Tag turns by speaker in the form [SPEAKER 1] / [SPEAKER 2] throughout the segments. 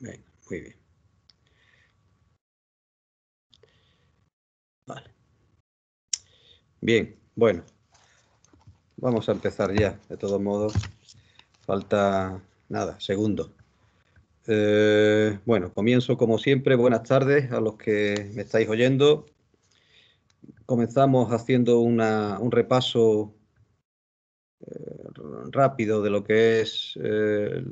[SPEAKER 1] muy bien. Vale. Bien, bueno. Vamos a empezar ya, de todos modos. Falta nada, segundo. Eh, bueno, comienzo como siempre. Buenas tardes a los que me estáis oyendo. Comenzamos haciendo una, un repaso eh, rápido de lo que es eh,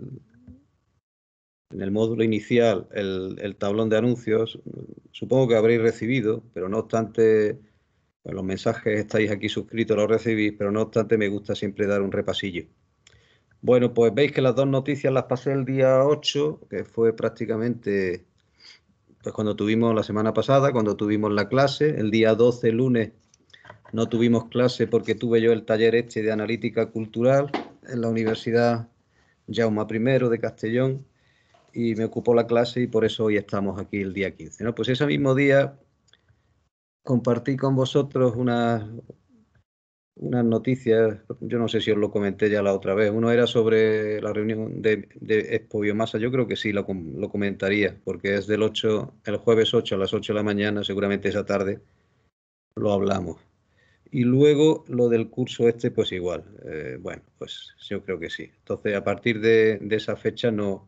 [SPEAKER 1] en el módulo inicial el, tablón de anuncios. Supongo que habréis recibido, pero no obstante, pues los mensajes estáis aquí suscritos, los recibís, pero no obstante me gusta siempre dar un repasillo. Bueno, pues veis que las dos noticias las pasé el día 8, que fue prácticamente pues cuando tuvimos la semana pasada, cuando tuvimos la clase, el día 12, lunes, no tuvimos clase porque tuve yo el taller este de analítica cultural en la Universidad Jaume I de Castellón, y me ocupó la clase y por eso hoy estamos aquí el día 15. ¿no? Pues ese mismo día compartí con vosotros unas, unas noticias, yo no sé si os lo comenté ya la otra vez, uno era sobre la reunión de, Expo Biomasa, yo creo que sí lo, lo, comentaría, porque es del 8, el jueves 8 a las 8 de la mañana, seguramente esa tarde lo hablamos. Y luego lo del curso este, pues igual, eh, bueno, pues yo creo que sí. Entonces, a partir de esa fecha no,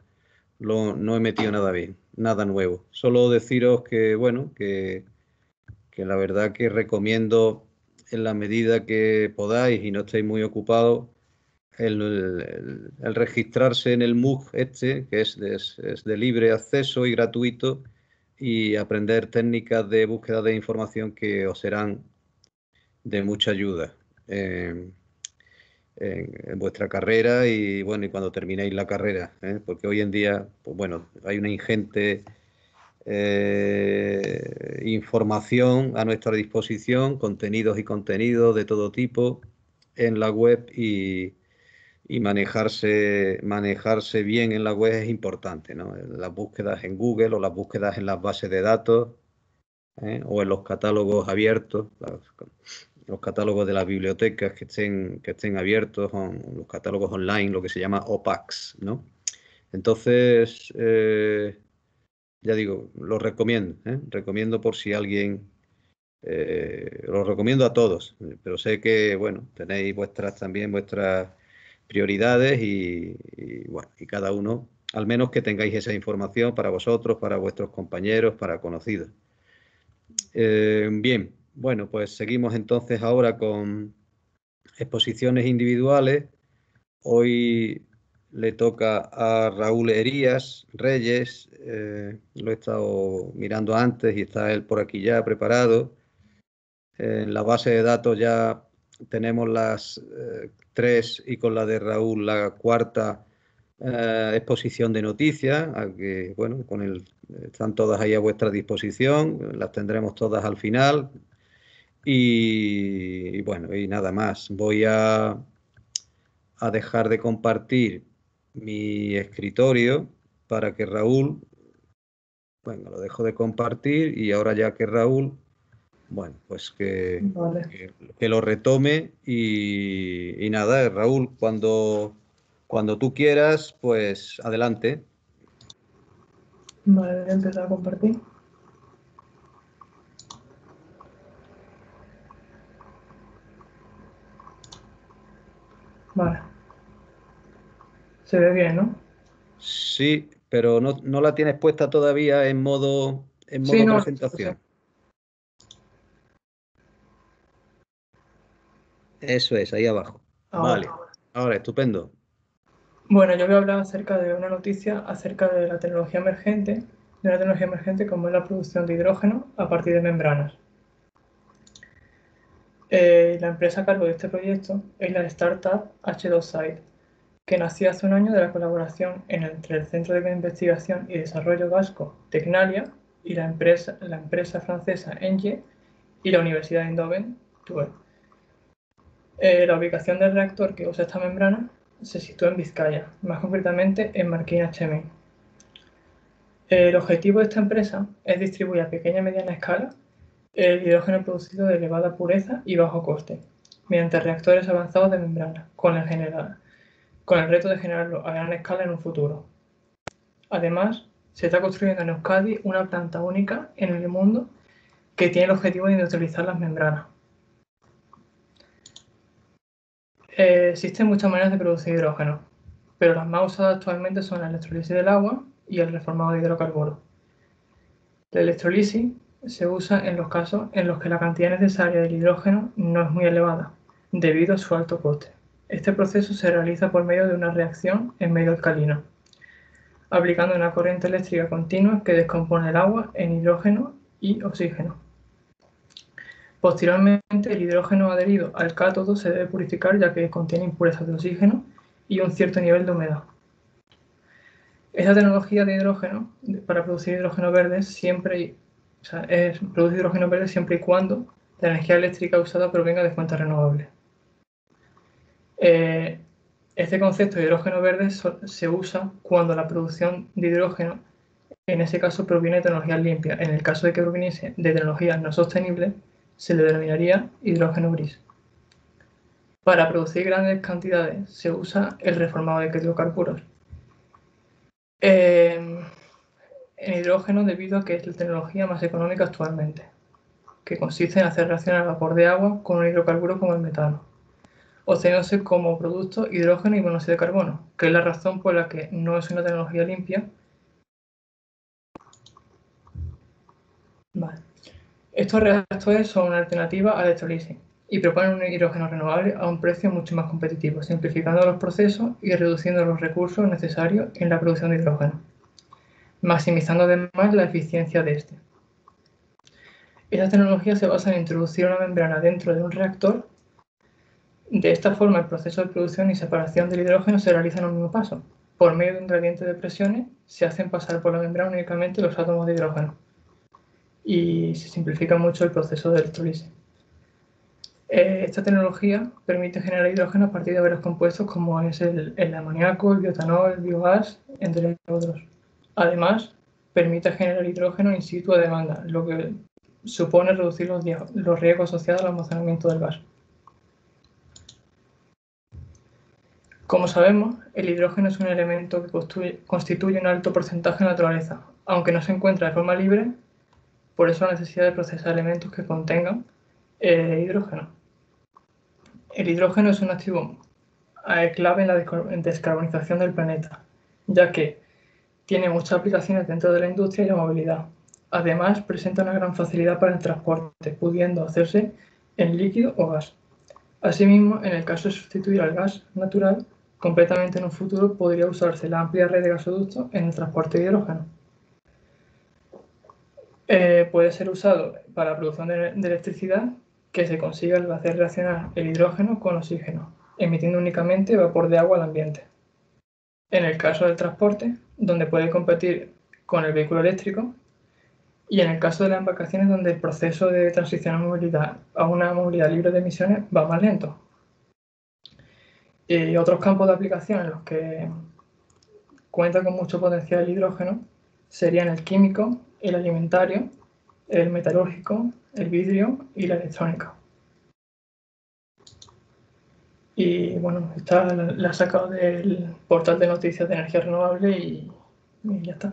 [SPEAKER 1] no he metido nada bien, nada nuevo. Solo deciros que, bueno, que, la verdad que recomiendo en la medida que podáis y no estéis muy ocupados el, registrarse en el MOOC este, que es de, es de, libre acceso y gratuito, y aprender técnicas de búsqueda de información que os serán de mucha ayuda. Eh, en, vuestra carrera y bueno, y cuando terminéis la carrera, ¿eh? porque hoy en día, pues bueno, hay una ingente eh, información a nuestra disposición, contenidos y contenidos de todo tipo en la web y, manejarse, manejarse bien en la web es importante, ¿no? Las búsquedas en Google o las búsquedas en las bases de datos ¿eh? o en los catálogos abiertos, los catálogos de las bibliotecas que estén, que estén abiertos, los catálogos online, lo que se llama OPACs, Entonces, eh, ya digo, los recomiendo, ¿eh? recomiendo por si alguien, eh, Los recomiendo a todos, pero sé que, bueno, tenéis vuestras también, vuestras prioridades y, bueno, y cada uno, al menos que tengáis esa información para vosotros, para vuestros compañeros, para conocidos. bien, bueno, pues seguimos entonces ahora con exposiciones individuales. Hoy le toca a Raúl Herías Reyes, eh, lo he estado mirando antes y está él por aquí ya preparado. En la base de datos ya tenemos las eh, tres y con la de Raúl la cuarta eh, exposición de noticias, que, bueno, con el, están todas ahí a vuestra disposición, las tendremos todas al final, y, bueno, y nada más. Voy a, dejar de compartir mi escritorio para que Raúl, bueno, lo dejo de compartir y ahora ya que Raúl, bueno, pues que, que, lo retome y, nada, Raúl, cuando, cuando tú quieras, pues adelante.
[SPEAKER 2] Vale, voy a empezar a compartir. Vale. Se ve bien, ¿no?
[SPEAKER 1] Sí, pero no, la tienes puesta todavía en modo, en presentación. Eso es, ahí abajo. vale, ahora estupendo. Bueno, yo voy
[SPEAKER 2] a hablar acerca de una noticia acerca de la tecnología emergente, de una tecnología emergente como es la producción de hidrógeno a partir de membranas. Eh, la empresa a cargo de este proyecto es la startup H2Side, que nació hace un año de la colaboración entre el Centro de Investigación y Desarrollo Vasco Tecnalia y la empresa, francesa Engie y la Universidad de Indoven, TUE. Eh, la ubicación del reactor que usa esta membrana se sitúa en Vizcaya, más concretamente en Marquina Chemin. Eh, el objetivo de esta empresa es distribuir a pequeña y mediana escala el hidrógeno producido de elevada pureza y bajo coste, mediante reactores avanzados de membrana, con el, reto de generarlo a gran escala en un futuro. Además, se está construyendo en Euskadi una planta única en el mundo que tiene el objetivo de industrializar las membranas. Eh, existen muchas maneras de producir hidrógeno, pero las más usadas actualmente son la electrolisis del agua y el reformado de hidrocarburos. La electrolisis se usa en los casos en los que la cantidad necesaria del hidrógeno no es muy elevada, debido a su alto coste. Este proceso se realiza por medio de una reacción en medio alcalino, aplicando una corriente eléctrica continua que descompone el agua en hidrógeno y oxígeno. Posteriormente, el hidrógeno adherido al cátodo se debe purificar ya que contiene impurezas de oxígeno y un cierto nivel de humedad. Esta tecnología de hidrógeno, para producir hidrógeno verde, siempre o sea, es producir hidrógeno verde siempre y cuando la energía eléctrica usada provenga de fuentes renovables. Eh, este concepto de hidrógeno verde se usa cuando la producción de hidrógeno, en ese caso, proviene de tecnologías limpias. En el caso de que proviniese de tecnologías no sostenibles, se le denominaría hidrógeno gris. Para producir grandes cantidades se usa el reformado de hidrocarburos. Eh, en hidrógeno debido a que es la tecnología más económica actualmente, que consiste en hacer reaccionar el vapor de agua con un hidrocarburo como el metano, obteniéndose como producto hidrógeno y monóxido de carbono, que es la razón por la que no es una tecnología limpia. Estos reactores son una alternativa al electrolisis y proponen un hidrógeno renovable a un precio mucho más competitivo, simplificando los procesos y reduciendo los recursos necesarios en la producción de hidrógeno maximizando además la eficiencia de este. Esta tecnología se basa en introducir una membrana dentro de un reactor. De esta forma, el proceso de producción y separación del hidrógeno se realiza en un mismo paso. Por medio de un gradiente de presiones, se hacen pasar por la membrana únicamente los átomos de hidrógeno. Y se simplifica mucho el proceso de electrolisis. Eh, esta tecnología permite generar hidrógeno a partir de varios compuestos como es el, el amoníaco, el biotanol, el biogás, entre otros. Además, permite generar hidrógeno in situ a demanda, lo que supone reducir los, riesgos asociados al almacenamiento del gas. Como sabemos, el hidrógeno es un elemento que constituye, un alto porcentaje en la naturaleza, aunque no se encuentra de forma libre, por eso la necesidad de procesar elementos que contengan eh, hidrógeno. El hidrógeno es un activo eh, clave en la descarbonización del planeta, ya que tiene muchas aplicaciones dentro de la industria y la movilidad. Además, presenta una gran facilidad para el transporte, pudiendo hacerse en líquido o gas. Asimismo, en el caso de sustituir al gas natural, completamente en un futuro podría usarse la amplia red de gasoductos en el transporte de hidrógeno. Eh, puede ser usado para la producción de, de electricidad que se consiga al hacer reaccionar el hidrógeno con oxígeno, emitiendo únicamente vapor de agua al ambiente. En el caso del transporte, donde puede competir con el vehículo eléctrico y en el caso de las embarcaciones donde el proceso de transición a, a una movilidad libre de emisiones va más lento. Y otros campos de aplicación en los que cuenta con mucho potencial el hidrógeno serían el químico, el alimentario, el metalúrgico, el vidrio y la electrónica. Y bueno, está la he sacado del portal de noticias de energía renovable y, ya está.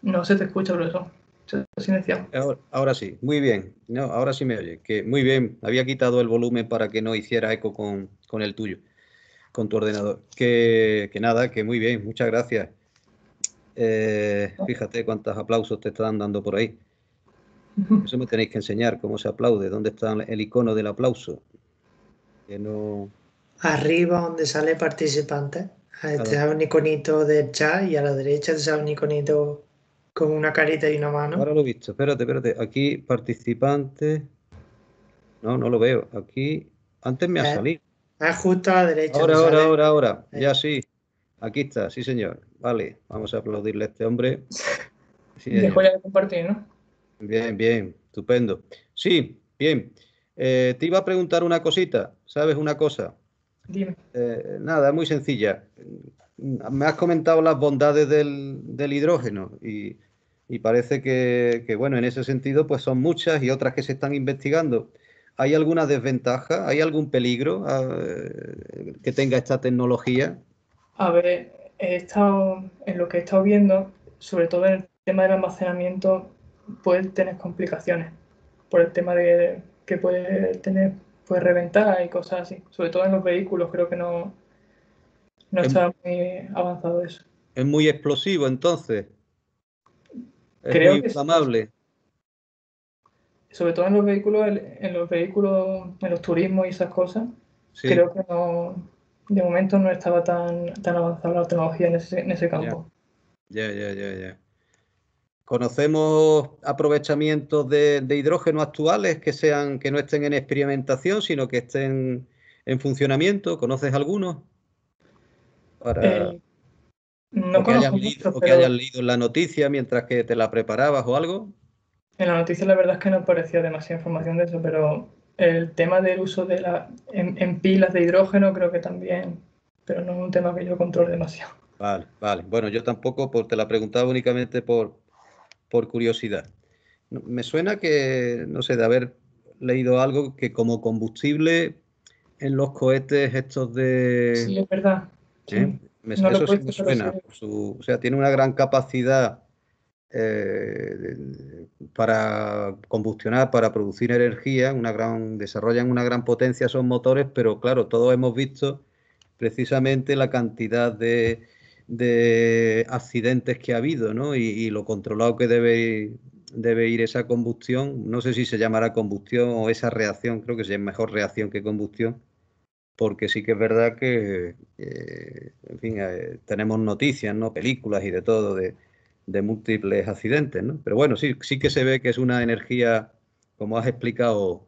[SPEAKER 2] No se te escucha, profesor.
[SPEAKER 1] Ahora, ahora, sí, muy bien. No, ahora sí me oye. Que muy bien. Había quitado el volumen para que no hiciera eco con, el tuyo, con tu ordenador. Que, que, nada, que muy bien. Muchas gracias. Eh, fíjate cuántos aplausos te están dando por ahí. Eso me tenéis que enseñar, cómo se aplaude, dónde está el icono del aplauso.
[SPEAKER 2] Arriba donde sale participante, Este es un iconito de chat y a la derecha te sale un iconito con una carita y una mano.
[SPEAKER 1] Ahora lo he visto, espérate, espérate. Aquí participante. No, no lo veo. Aquí antes me ha eh, salido.
[SPEAKER 2] Es justo a la derecha. Ahora, ahora,
[SPEAKER 1] ahora, ahora. Eh. Ya sí. Aquí está, sí señor. Vale, vamos a aplaudirle a este hombre. Sí, después ya
[SPEAKER 2] de compartir, ¿no?
[SPEAKER 1] Bien, bien, estupendo. Sí, bien. Eh, te iba a preguntar una cosita, ¿sabes una cosa? Dime. Eh, nada, muy sencilla. Me has comentado las bondades del, hidrógeno y, parece que, bueno, en ese sentido, pues son muchas y otras que se están investigando. ¿Hay alguna desventaja? ¿Hay algún peligro ah, eh, que tenga esta tecnología?
[SPEAKER 2] A ver, he estado en lo que he estado viendo, sobre todo en el tema del almacenamiento, puede tener complicaciones por el tema de que puede tener puede reventar y cosas así. Sobre todo en los vehículos creo que no, no está muy avanzado eso.
[SPEAKER 1] Es muy explosivo entonces. Es creo muy que inflamable.
[SPEAKER 2] Sobre todo en los vehículos, en los vehículos, en los turismos y esas cosas, creo que no, de momento no estaba tan, tan avanzada la tecnología en ese, en ese campo.
[SPEAKER 1] Ya, ya, ya, ya. Conocemos aprovechamientos de, hidrógeno actuales que sean que no estén en experimentación, sino que estén en funcionamiento. ¿Conoces algunos? Eh, no
[SPEAKER 2] conozco que, hayas leído, o que hayas
[SPEAKER 1] leído la noticia mientras que te la preparabas o algo.
[SPEAKER 2] En la noticia la verdad es que no aparecía demasiada información de eso, pero el tema del uso de la, en, pilas de hidrógeno creo que también, pero no es un tema que yo controle demasiado.
[SPEAKER 1] Vale, vale. Bueno, yo tampoco te la preguntaba únicamente por, por curiosidad. Me suena que, no sé, de haber leído algo que como combustible en los cohetes estos de... Sí, es verdad. ¿Eh? Sí. Me, eso suena. o sea, tiene una gran capacidad eh, para combustionar, para producir energía, una gran, desarrollan una gran potencia son motores, pero claro, todos hemos visto precisamente la cantidad de de accidentes que ha habido, ¿no? Y, lo controlado que debe, debe ir esa combustión. No sé si se llamará combustión o esa reacción, creo que es mejor reacción que combustión, porque sí que es verdad que, eh, en eh, tenemos noticias, ¿no? Películas y de todo, de, múltiples accidentes, ¿no? Pero bueno, sí, sí que se ve que es una energía, como has explicado,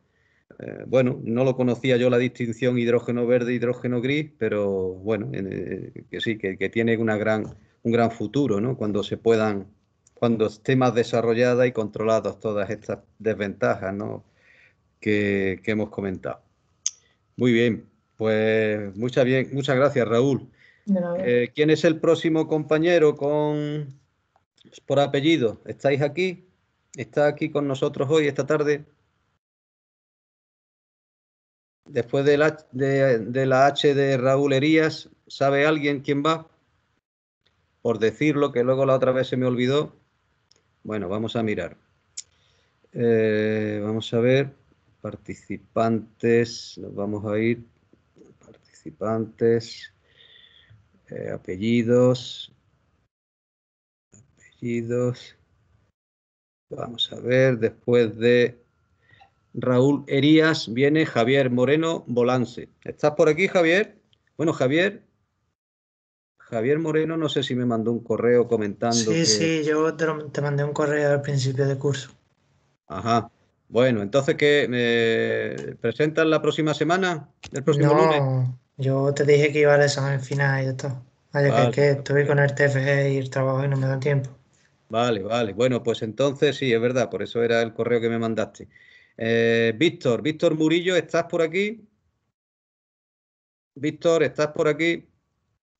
[SPEAKER 1] eh, bueno, no lo conocía yo la distinción hidrógeno verde, hidrógeno gris, pero bueno, eh, que sí, que, tiene una gran, un gran futuro, ¿no? Cuando se puedan, cuando esté más desarrollada y controladas todas estas desventajas, ¿no? Que, hemos comentado. Muy bien, pues muchas, bien, muchas gracias, Raúl. Eh, ¿Quién es el próximo compañero con por apellido? ¿Estáis aquí? ¿Está aquí con nosotros hoy, esta tarde? Después de la, de, la H de Raúl Herías, ¿sabe alguien quién va? Por decirlo, que luego la otra vez se me olvidó. Bueno, vamos a mirar. Eh, vamos a ver, participantes, nos vamos a ir, participantes, eh, apellidos, apellidos. Vamos a ver, después de Raúl Herías, viene Javier Moreno Volance. ¿Estás por aquí, Javier? Bueno, Javier. Javier Moreno, no sé si me mandó un correo comentando. Sí, sí, yo te, mandé un correo al principio de curso. Ajá. Bueno, entonces, ¿qué? me ¿Presentas la próxima semana? ¿El próximo no,
[SPEAKER 2] Yo te dije que iba al semana final y ya está. Vale, que, estuve con el TFG y el trabajo y no me dan tiempo.
[SPEAKER 1] Vale, vale. Bueno, pues entonces sí, es verdad, por eso era el correo que me mandaste. Eh, Víctor, Víctor Murillo, ¿estás por aquí? Víctor, ¿estás por aquí?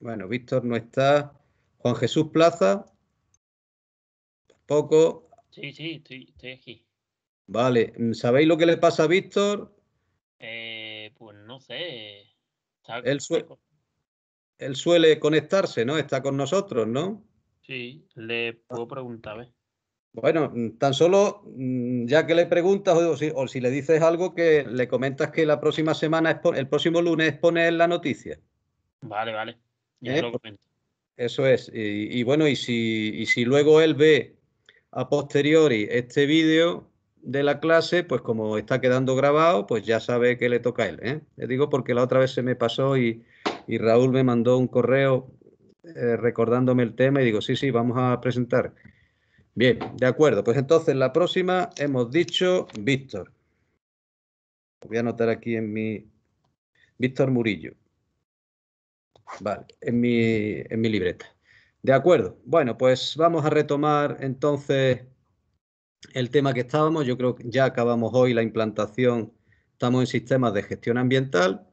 [SPEAKER 1] Bueno, Víctor no está. Juan Jesús Plaza. ¿Poco? Sí, sí, estoy, aquí. Vale, ¿sabéis lo que le pasa a Víctor? Eh, pues no sé. Él, él, suele conectarse, ¿no? Está con nosotros, ¿no? Sí, le puedo preguntar, ¿ves? Bueno, mm, tan solo mm, ya que le preguntas o si, le dices algo que le comentas que la próxima semana, el próximo lunes poner la noticia. Vale, vale. Eh, lo pues, Eso es. Y, bueno, y si, luego él ve a posteriori este vídeo de la clase, pues como está quedando grabado, pues ya sabe que le toca a él. ¿eh? Le digo porque la otra vez se me pasó y, Raúl me mandó un correo eh, recordándome el tema y digo, sí, sí, vamos a presentar. Bien, de acuerdo. Pues entonces la próxima hemos dicho Víctor. Voy a anotar aquí en mi... Víctor Murillo. Vale, en mi, libreta. De acuerdo. Bueno, pues vamos a retomar entonces el tema que estábamos. Yo creo que ya acabamos hoy la implantación. Estamos en sistemas de gestión ambiental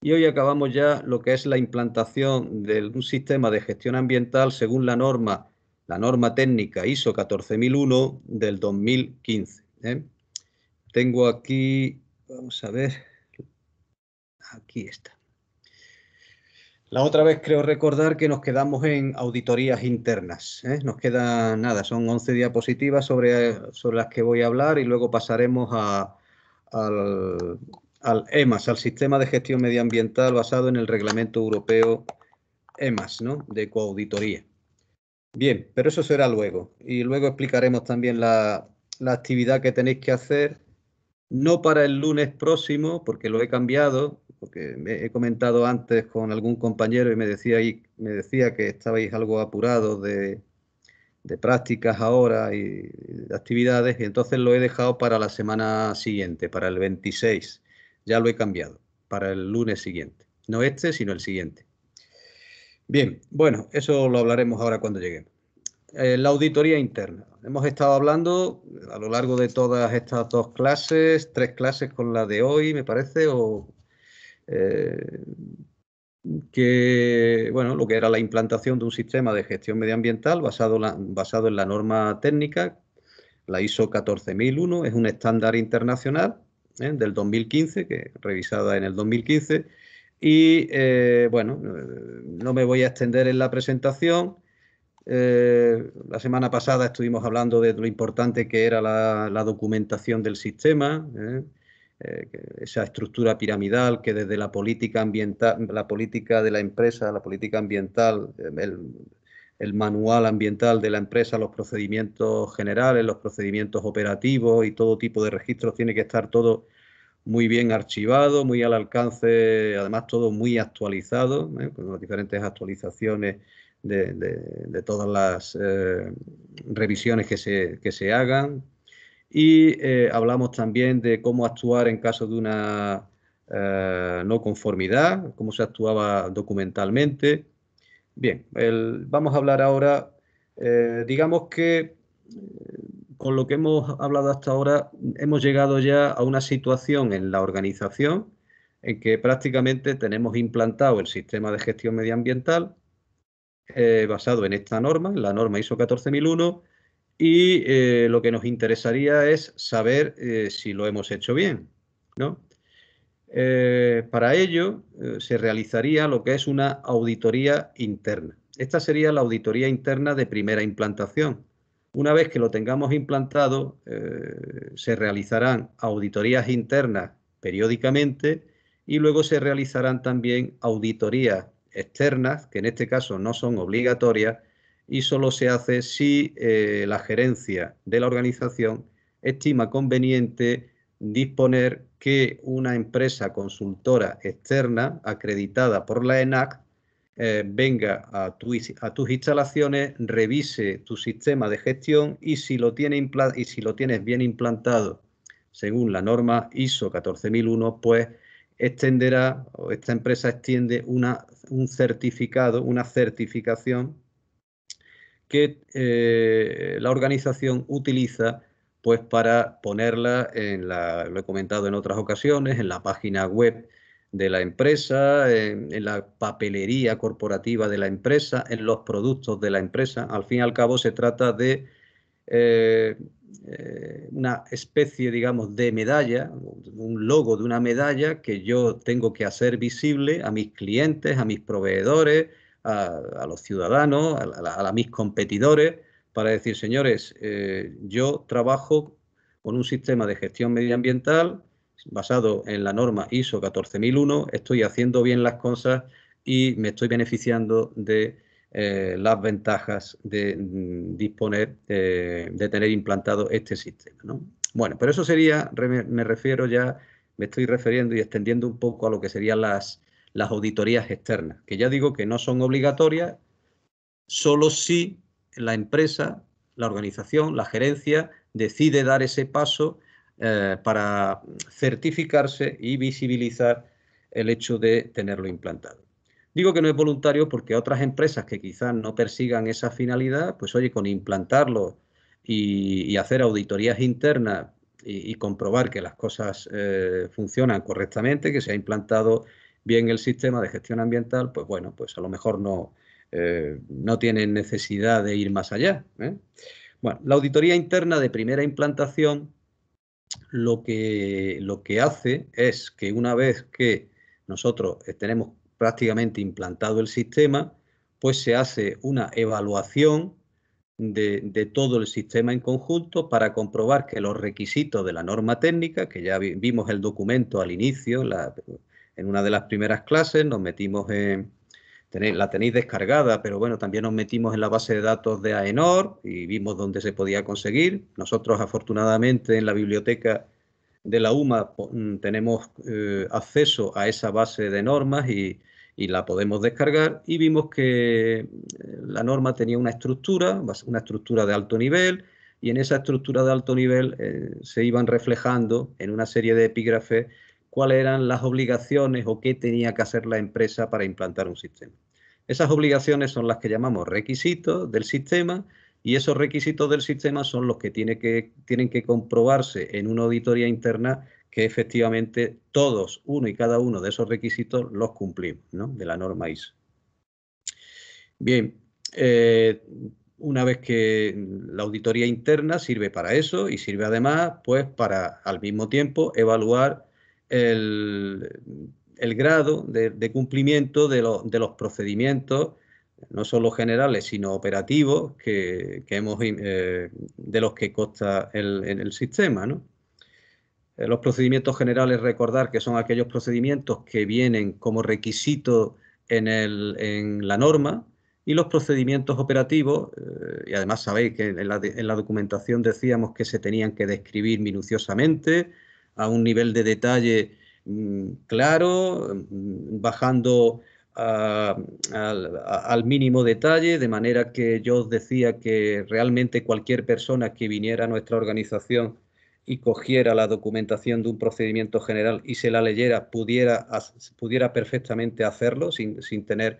[SPEAKER 1] y hoy acabamos ya lo que es la implantación de un sistema de gestión ambiental según la norma la norma técnica ISO 14001 del 2015. ¿eh? Tengo aquí, vamos a ver, aquí está. La otra vez creo recordar que nos quedamos en auditorías internas. ¿eh? Nos queda nada, son 11 diapositivas sobre, sobre las que voy a hablar y luego pasaremos al, al EMAS, al Sistema de Gestión Medioambiental basado en el Reglamento Europeo EMAS, ¿no? de coauditoría. Bien, pero eso será luego. Y luego explicaremos también la, actividad que tenéis que hacer, no para el lunes próximo, porque lo he cambiado, porque me he comentado antes con algún compañero y me decía, me decía que estabais algo apurados de, de prácticas ahora y de actividades, y entonces lo he dejado para la semana siguiente, para el 26. Ya lo he cambiado, para el lunes siguiente. No este, sino el siguiente. Bien, bueno, eso lo hablaremos ahora cuando lleguemos. Eh, la auditoría interna. Hemos estado hablando a lo largo de todas estas dos clases, tres clases con la de hoy, me parece, o eh, que, bueno, lo que era la implantación de un sistema de gestión medioambiental basado, basado en la norma técnica, la ISO 14001, es un estándar internacional ¿eh? del 2015, que revisada en el 2015 y eh, bueno, no me voy a extender en la presentación. Eh, la semana pasada estuvimos hablando de lo importante que era la, documentación del sistema, ¿eh? esa estructura piramidal que desde la política ambiental, la política de la empresa, la política ambiental, el, el, manual ambiental de la empresa, los procedimientos generales, los procedimientos operativos y todo tipo de registros tiene que estar todo muy bien archivado, muy al alcance, además todo muy actualizado, ¿eh? con las diferentes actualizaciones de, todas las eh, revisiones que se, hagan. Y eh, hablamos también de cómo actuar en caso de una no conformidad, cómo se actuaba documentalmente. Bien, vamos a hablar ahora, digamos que con lo que hemos hablado hasta ahora, hemos llegado ya a una situación en la organización en que prácticamente tenemos implantado el sistema de gestión medioambiental eh, basado en esta norma, en la norma ISO 14001, y eh, lo que nos interesaría es saber eh, si lo hemos hecho bien. ¿no? para ello se realizaría lo que es una auditoría interna. Esta sería la auditoría interna de primera implantación una vez que lo tengamos implantado, eh, se realizarán auditorías internas periódicamente y luego se realizarán también auditorías externas, que en este caso no son obligatorias y solo se hace si eh, la gerencia de la organización estima conveniente disponer que una empresa consultora externa acreditada por la ENAC eh, venga a, tus instalaciones, revise tu sistema de gestión y si, lo tiene y si lo tienes bien implantado según la norma ISO 14001, pues extenderá esta empresa extiende un certificado, una certificación que eh, la organización utiliza pues para ponerla en la, lo he comentado en otras ocasiones, en la página web de la empresa, en, la papelería corporativa de la empresa, en los productos de la empresa. Al fin y al cabo se trata de eh, eh, una especie, digamos, de medalla, un logo de una medalla que yo tengo que hacer visible a mis clientes, a mis proveedores, a, los ciudadanos, a, mis competidores, para decir, señores, eh, yo trabajo con un sistema de gestión medioambiental, basado en la norma ISO 14001, estoy haciendo bien las cosas y me estoy beneficiando de eh, las ventajas de mm, disponer, eh, de tener implantado este sistema. Bueno, pero eso sería, me refiero ya, me estoy refiriendo y extendiendo un poco a lo que serían las, las auditorías externas, que ya digo que no son obligatorias, solo si la empresa, la organización, la gerencia decide dar ese paso eh, para certificarse y visibilizar el hecho de tenerlo implantado. Digo que no es voluntario porque otras empresas que quizás no persigan esa finalidad, pues oye, con implantarlo y, hacer auditorías internas y, comprobar que las cosas eh, funcionan correctamente, que se ha implantado bien el sistema de gestión ambiental, pues bueno, pues a lo mejor no, eh, no tienen necesidad de ir más allá. Bueno, la auditoría interna de primera implantación lo que, lo que hace es que una vez que nosotros tenemos prácticamente implantado el sistema, pues se hace una evaluación de, todo el sistema en conjunto para comprobar que los requisitos de la norma técnica, que ya vimos el documento al inicio, en una de las primeras clases, nos metimos en, la tenéis descargada, pero bueno, también nos metimos en la base de datos de AENOR y vimos dónde se podía conseguir. Nosotros, afortunadamente, en la biblioteca de la UMA mm, tenemos eh, acceso a esa base de normas y, la podemos descargar y vimos que eh, la norma tenía una estructura, una estructura de alto nivel, y en esa estructura de alto nivel eh, se iban reflejando en una serie de epígrafes cuáles eran las obligaciones o qué tenía que hacer la empresa para implantar un sistema. Esas obligaciones son las que llamamos requisitos del sistema y esos requisitos del sistema son los que, tienen que comprobarse en una auditoría interna que efectivamente todos, uno y cada uno de esos requisitos los cumplimos, De la norma ISO. Bien, eh, una vez que la auditoría interna sirve para eso y sirve además, pues, para al mismo tiempo evaluar el, grado de, cumplimiento de, los procedimientos, no solo generales, sino operativos, que, eh, de los que consta el, en el sistema. Eh, los procedimientos generales, recordar que son aquellos procedimientos que vienen como requisito en, la norma, y los procedimientos operativos, eh, y además sabéis que en la, documentación decíamos que se tenían que describir minuciosamente, a un nivel de detalle mm, claro, mm, bajando al, mínimo detalle, de manera que yo os decía que realmente cualquier persona que viniera a nuestra organización y cogiera la documentación de un procedimiento general y se la leyera, pudiera, pudiera perfectamente hacerlo sin, tener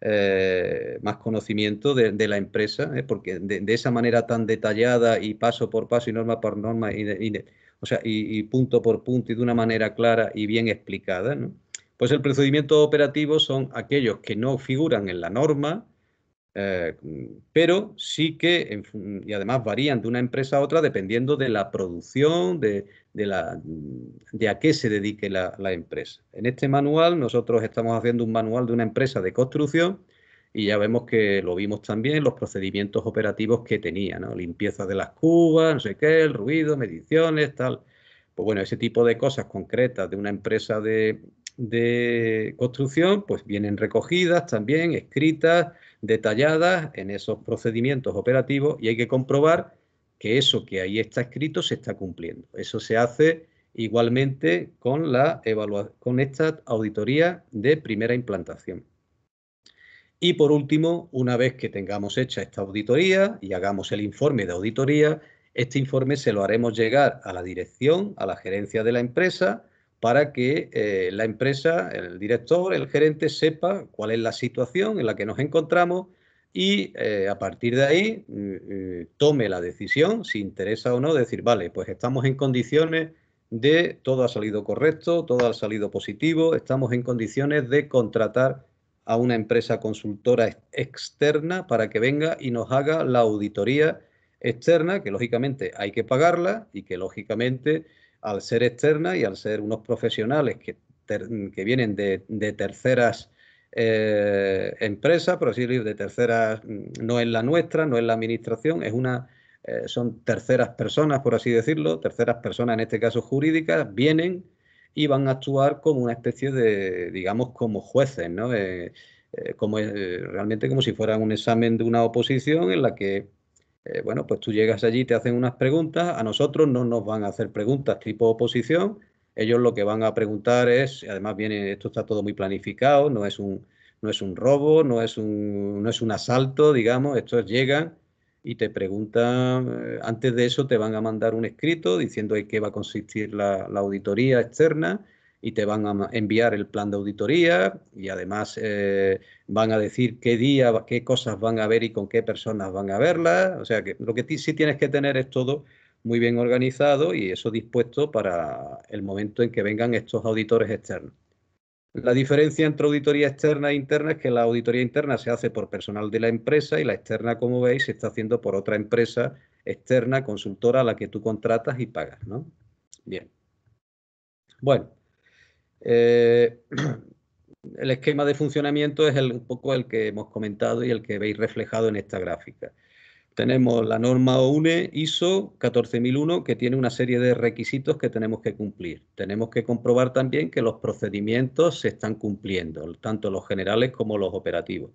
[SPEAKER 1] eh, más conocimiento de, la empresa, ¿eh? porque de, esa manera tan detallada y paso por paso y norma por norma o sea, y, punto por punto y de una manera clara y bien explicada, Pues el procedimiento operativo son aquellos que no figuran en la norma, eh, pero sí que, y además varían de una empresa a otra dependiendo de la producción, de, la, de a qué se dedique la, empresa. En este manual nosotros estamos haciendo un manual de una empresa de construcción y ya vemos que lo vimos también los procedimientos operativos que tenía, ¿no? Limpieza de las cubas, no sé qué, ruido, mediciones, tal. Pues bueno, ese tipo de cosas concretas de una empresa de, construcción, pues vienen recogidas también, escritas, detalladas en esos procedimientos operativos y hay que comprobar que eso que ahí está escrito se está cumpliendo. Eso se hace igualmente con, la con esta auditoría de primera implantación. Y por último, una vez que tengamos hecha esta auditoría y hagamos el informe de auditoría, este informe se lo haremos llegar a la dirección, a la gerencia de la empresa, para que eh, la empresa, el director, el gerente sepa cuál es la situación en la que nos encontramos y eh, a partir de ahí mm, mm, tome la decisión, si interesa o no, decir, vale, pues estamos en condiciones de, todo ha salido correcto, todo ha salido positivo, estamos en condiciones de contratar a una empresa consultora externa para que venga y nos haga la auditoría externa, que lógicamente hay que pagarla y que lógicamente al ser externa y al ser unos profesionales que, vienen de, terceras eh, empresas, por así decirlo, de terceras, mm, no es la nuestra, no es la administración, es una, eh, son terceras personas, por así decirlo, terceras personas en este caso jurídicas, vienen, y van a actuar como una especie de, digamos, como jueces, ¿no? Eh, eh, como, eh, realmente como si fuera un examen de una oposición en la que, bueno, pues tú llegas allí, y te hacen unas preguntas, a nosotros no nos van a hacer preguntas tipo oposición, ellos lo que van a preguntar es, además viene, esto está todo muy planificado, no es un, no es un robo, no es un, no es un asalto, digamos, estos llegan y te preguntan, eh, antes de eso te van a mandar un escrito diciendo en qué va a consistir la, auditoría externa y te van a enviar el plan de auditoría y además eh, van a decir qué día, qué cosas van a ver y con qué personas van a verlas. O sea que lo que sí tienes que tener es todo muy bien organizado y eso dispuesto para el momento en que vengan estos auditores externos. La diferencia entre auditoría externa e interna es que la auditoría interna se hace por personal de la empresa y la externa, como veis, se está haciendo por otra empresa externa, consultora, a la que tú contratas y pagas, ¿no? Bien. Bueno, eh, el esquema de funcionamiento es el, un poco el que hemos comentado y el que veis reflejado en esta gráfica tenemos la norma UNE ISO 14001 que tiene una serie de requisitos que tenemos que cumplir. Tenemos que comprobar también que los procedimientos se están cumpliendo, tanto los generales como los operativos.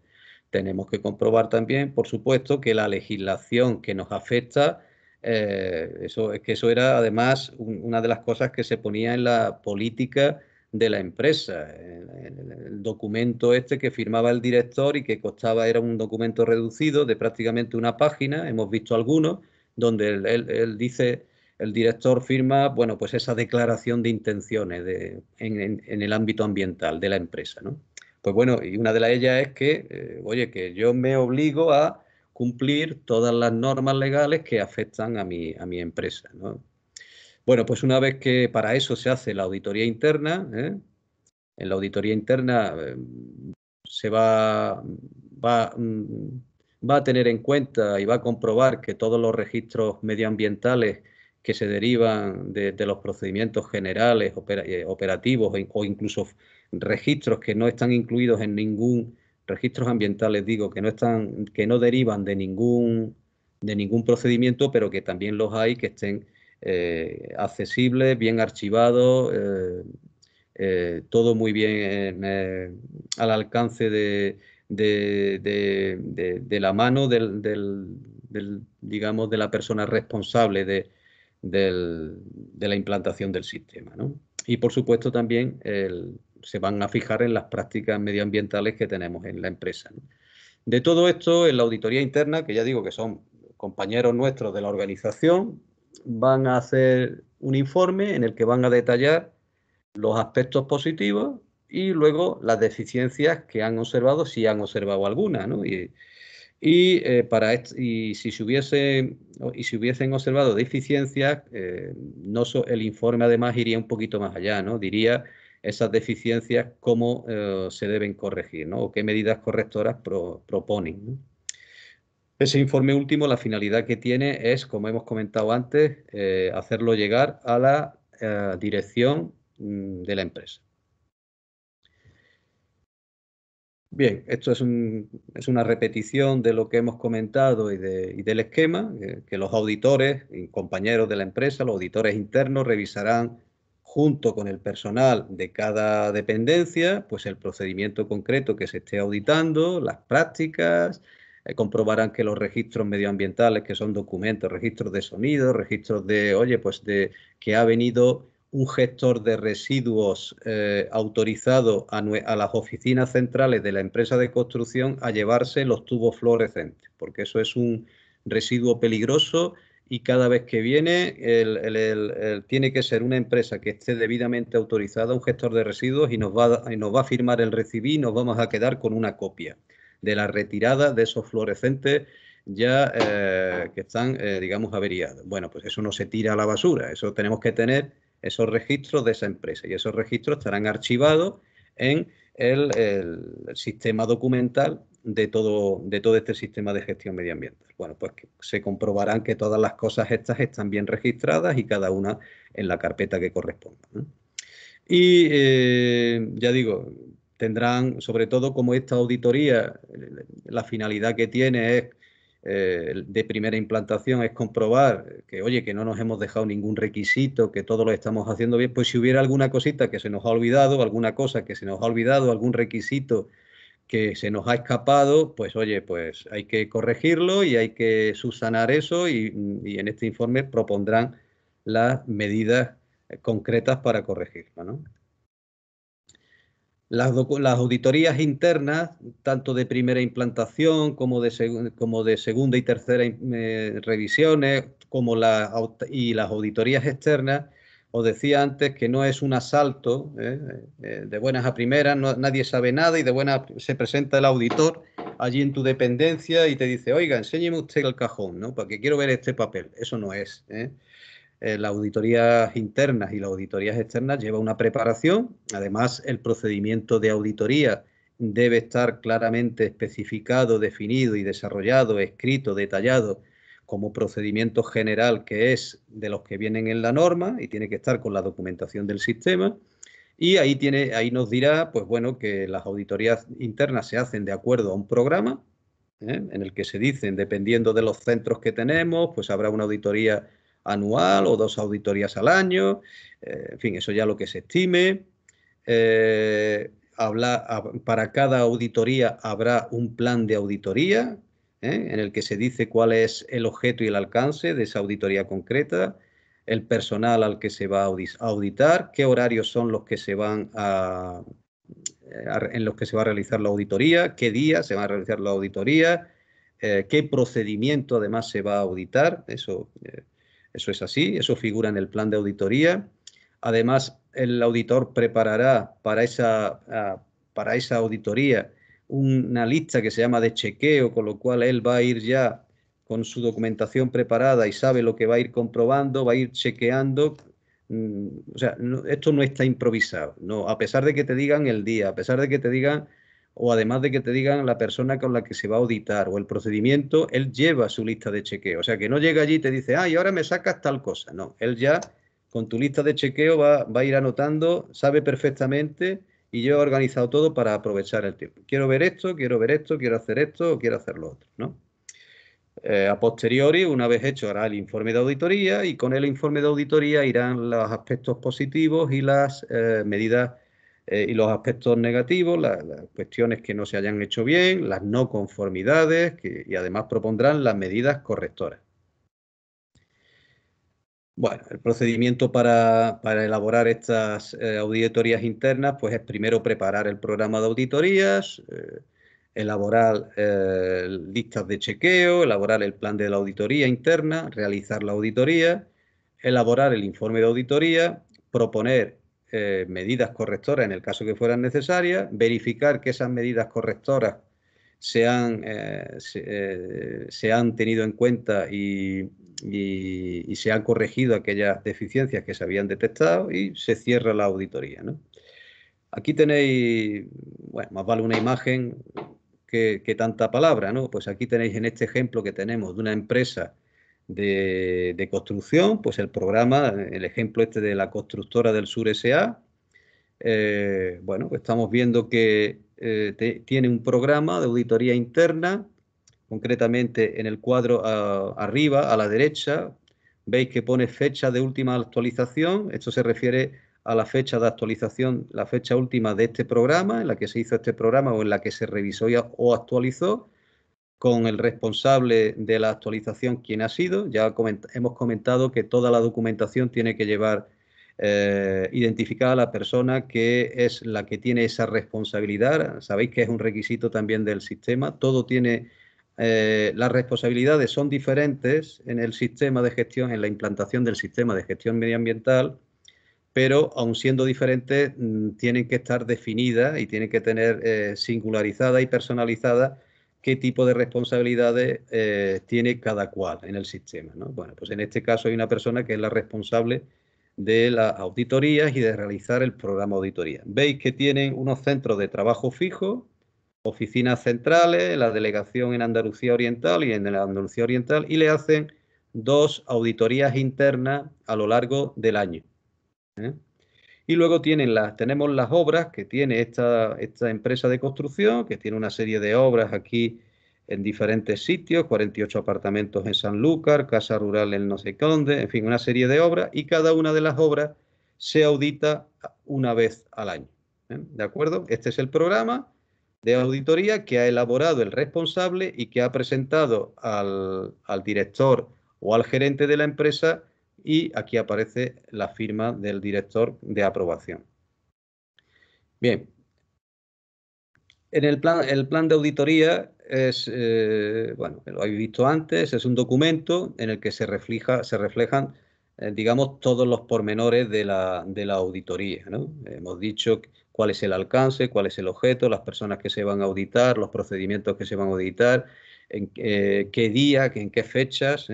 [SPEAKER 1] Tenemos que comprobar también, por supuesto, que la legislación que nos afecta, eh, eso, es que eso era además una de las cosas que se ponía en la política de la empresa. El, documento este que firmaba el director y que costaba, era un documento reducido de prácticamente una página, hemos visto algunos, donde él, dice, el director firma, bueno, pues esa declaración de intenciones de, en, el ámbito ambiental de la empresa, ¿no? Pues bueno, y una de las ellas es que, eh, oye, que yo me obligo a cumplir todas las normas legales que afectan a mi, a mi empresa, ¿no? Bueno, pues una vez que para eso se hace la auditoría interna, ¿eh? en la auditoría interna em, se mm, va, a tener en cuenta y va a comprobar que todos los registros medioambientales que se derivan de, los procedimientos generales, eh, operativos e o incluso registros que no están incluidos en ningún, registros ambientales digo, que no, están, que no derivan de ningún, de ningún procedimiento, pero que también los hay que estén accesibles, eh, accesible, bien archivado, eh, eh, todo muy bien al alcance de, la mano de la persona responsable de, la implantación del sistema. Y por supuesto también se van a fijar en las prácticas medioambientales que tenemos en la empresa. De todo esto, en la auditoría interna, que ya digo que son compañeros nuestros de la organización, van a hacer un informe en el que van a detallar los aspectos positivos y luego las deficiencias que han observado, si han observado alguna, ¿no? Y, eh, para y si, se y si hubiesen observado deficiencias, eh, no el informe además iría un poquito más allá, ¿no? Diría esas deficiencias cómo eh, se deben corregir, ¿no? O qué medidas correctoras proponen, ese informe último, la finalidad que tiene es, como hemos comentado antes, eh, hacerlo llegar a la eh, dirección mm, de la empresa. Bien, esto es, una repetición de lo que hemos comentado y, del esquema, eh, que los auditores, compañeros de la empresa, los auditores internos revisarán junto con el personal de cada dependencia, pues el procedimiento concreto que se esté auditando, las prácticas, eh, comprobarán que los registros medioambientales, que son documentos, registros de sonido, registros de, oye, pues de que ha venido un gestor de residuos eh, autorizado a, las oficinas centrales de la empresa de construcción a llevarse los tubos fluorescentes, porque eso es un residuo peligroso y cada vez que viene el, el, tiene que ser una empresa que esté debidamente autorizada, un gestor de residuos, y nos va, y nos va a firmar el recibí y nos vamos a quedar con una copia de la retirada de esos fluorescentes ya eh, que están, eh, digamos, averiados. Bueno, pues eso no se tira a la basura, eso tenemos que tener esos registros de esa empresa y esos registros estarán archivados en el, sistema documental de todo, de todo este sistema de gestión medioambiental. Bueno, pues se comprobarán que todas las cosas estas están bien registradas y cada una en la carpeta que corresponda. Y eh, ya digo, tendrán, sobre todo como esta auditoría, eh, la finalidad que tiene es eh, de primera implantación es comprobar que, oye, que no nos hemos dejado ningún requisito, que todo lo estamos haciendo bien, pues si hubiera alguna cosita que se nos ha olvidado, alguna cosa que se nos ha olvidado, algún requisito que se nos ha escapado, pues oye, pues hay que corregirlo y hay que subsanar eso y, y en este informe propondrán las medidas eh, concretas para corregirlo. ¿no? Las, auditorías internas, tanto de primera implantación como de, como de segunda y tercera eh, revisiones, como y las auditorías externas, os decía antes que no es un asalto, eh, eh, de buenas a primeras, nadie sabe nada y de buenas se presenta el auditor allí en tu dependencia y te dice, oiga, enséñeme usted el cajón, ¿no? Porque quiero ver este papel. Eso no es. Eh, las auditorías internas y las auditorías externas lleva una preparación. Además, el procedimiento de auditoría debe estar claramente especificado, definido y desarrollado, escrito, detallado como procedimiento general que es de los que vienen en la norma y tiene que estar con la documentación del sistema. Y ahí, tiene, ahí nos dirá, pues bueno, que las auditorías internas se hacen de acuerdo a un programa ¿eh? en el que se dicen, dependiendo de los centros que tenemos, pues habrá una auditoría anual o dos auditorías al año, eh, en fin, eso ya lo que se estime. Eh, para cada auditoría habrá un plan de auditoría ¿eh? en el que se dice cuál es el objeto y el alcance de esa auditoría concreta, el personal al que se va a auditar, qué horarios son los que se van a, en los que se va a realizar la auditoría, qué día se va a realizar la auditoría, qué procedimiento además se va a auditar, eso eso es así, eso figura en el plan de auditoría. Además, el auditor preparará para esa, ah, para esa auditoría una lista que se llama de chequeo, con lo cual él va a ir ya con su documentación preparada y sabe lo que va a ir comprobando, va a ir chequeando. Mm, o sea, esto no está improvisado. No, a pesar de que te digan el día, a pesar de que te digan o además de que te digan la persona con la que se va a auditar o el procedimiento, él lleva su lista de chequeo. O sea, que no llega allí y te dice, ah, y ahora me sacas tal cosa. No, él ya con tu lista de chequeo va, a ir anotando, sabe perfectamente y yo he organizado todo para aprovechar el tiempo. Quiero ver esto, quiero ver esto, quiero hacer esto o quiero hacer lo otro, ¿no? Eh, a posteriori, una vez hecho, hará el informe de auditoría y con el informe de auditoría irán los aspectos positivos y las eh, medidas eh, y los aspectos negativos, las cuestiones que no se hayan hecho bien, las no conformidades y además propondrán las medidas correctoras. Bueno, el procedimiento para, elaborar estas eh, auditorías internas pues es primero preparar el programa de auditorías, eh, elaborar listas de chequeo, elaborar el plan de la auditoría interna, realizar la auditoría, elaborar el informe de auditoría, proponer eh, medidas correctoras en el caso que fueran necesarias, verificar que esas medidas correctoras se han, eh, eh, se, han tenido en cuenta y, se han corregido aquellas deficiencias que se habían detectado y se cierra la auditoría. Aquí tenéis, bueno, más vale una imagen que, que, tanta palabra, ¿no? Pues aquí tenéis en este ejemplo que tenemos de una empresa de, construcción, pues el programa, el ejemplo este de la constructora del sur SA, eh, bueno, pues estamos viendo que eh, tiene un programa de auditoría interna, concretamente en el cuadro arriba, a la derecha, veis que pone fecha de última actualización, esto se refiere a la fecha de actualización, la fecha última de este programa, en la que se hizo este programa o en la que se revisó o actualizó, con el responsable de la actualización, quien ha sido. Ya hemos comentado que toda la documentación tiene que llevar eh, identificada a la persona que es la que tiene esa responsabilidad. Sabéis que es un requisito también del sistema. Todo tiene eh, las responsabilidades son diferentes en el sistema de gestión, en la implantación del sistema de gestión medioambiental, pero aun siendo diferentes, mm, tienen que estar definidas y tienen que tener eh, singularizada singularizadas y personalizada qué tipo de responsabilidades eh, tiene cada cual en el sistema. Bueno, pues en este caso hay una persona que es la responsable de las auditorías y de realizar el programa de auditoría. Veis que tienen unos centros de trabajo fijos, oficinas centrales, la delegación en Andalucía Oriental y en Andalucía Oriental, y le hacen dos auditorías internas a lo largo del año. ¿eh? Y luego tienen tenemos las obras que tiene esta, esta empresa de construcción, que tiene una serie de obras aquí en diferentes sitios, 48 apartamentos en Sanlúcar, casa rural en no sé dónde, en fin, una serie de obras, y cada una de las obras se audita una vez al año. ¿eh? ¿De acuerdo? Este es el programa de auditoría que ha elaborado el responsable y que ha presentado al, al director o al gerente de la empresa y aquí aparece la firma del director de aprobación. Bien, en el plan, el plan de auditoría es, eh, bueno, lo habéis visto antes, es un documento en el que se, se reflejan, eh, digamos, todos los pormenores de la, auditoría. Hemos dicho cuál es el alcance, cuál es el objeto, las personas que se van a auditar, los procedimientos que se van a auditar, en eh, qué día, en qué fechas,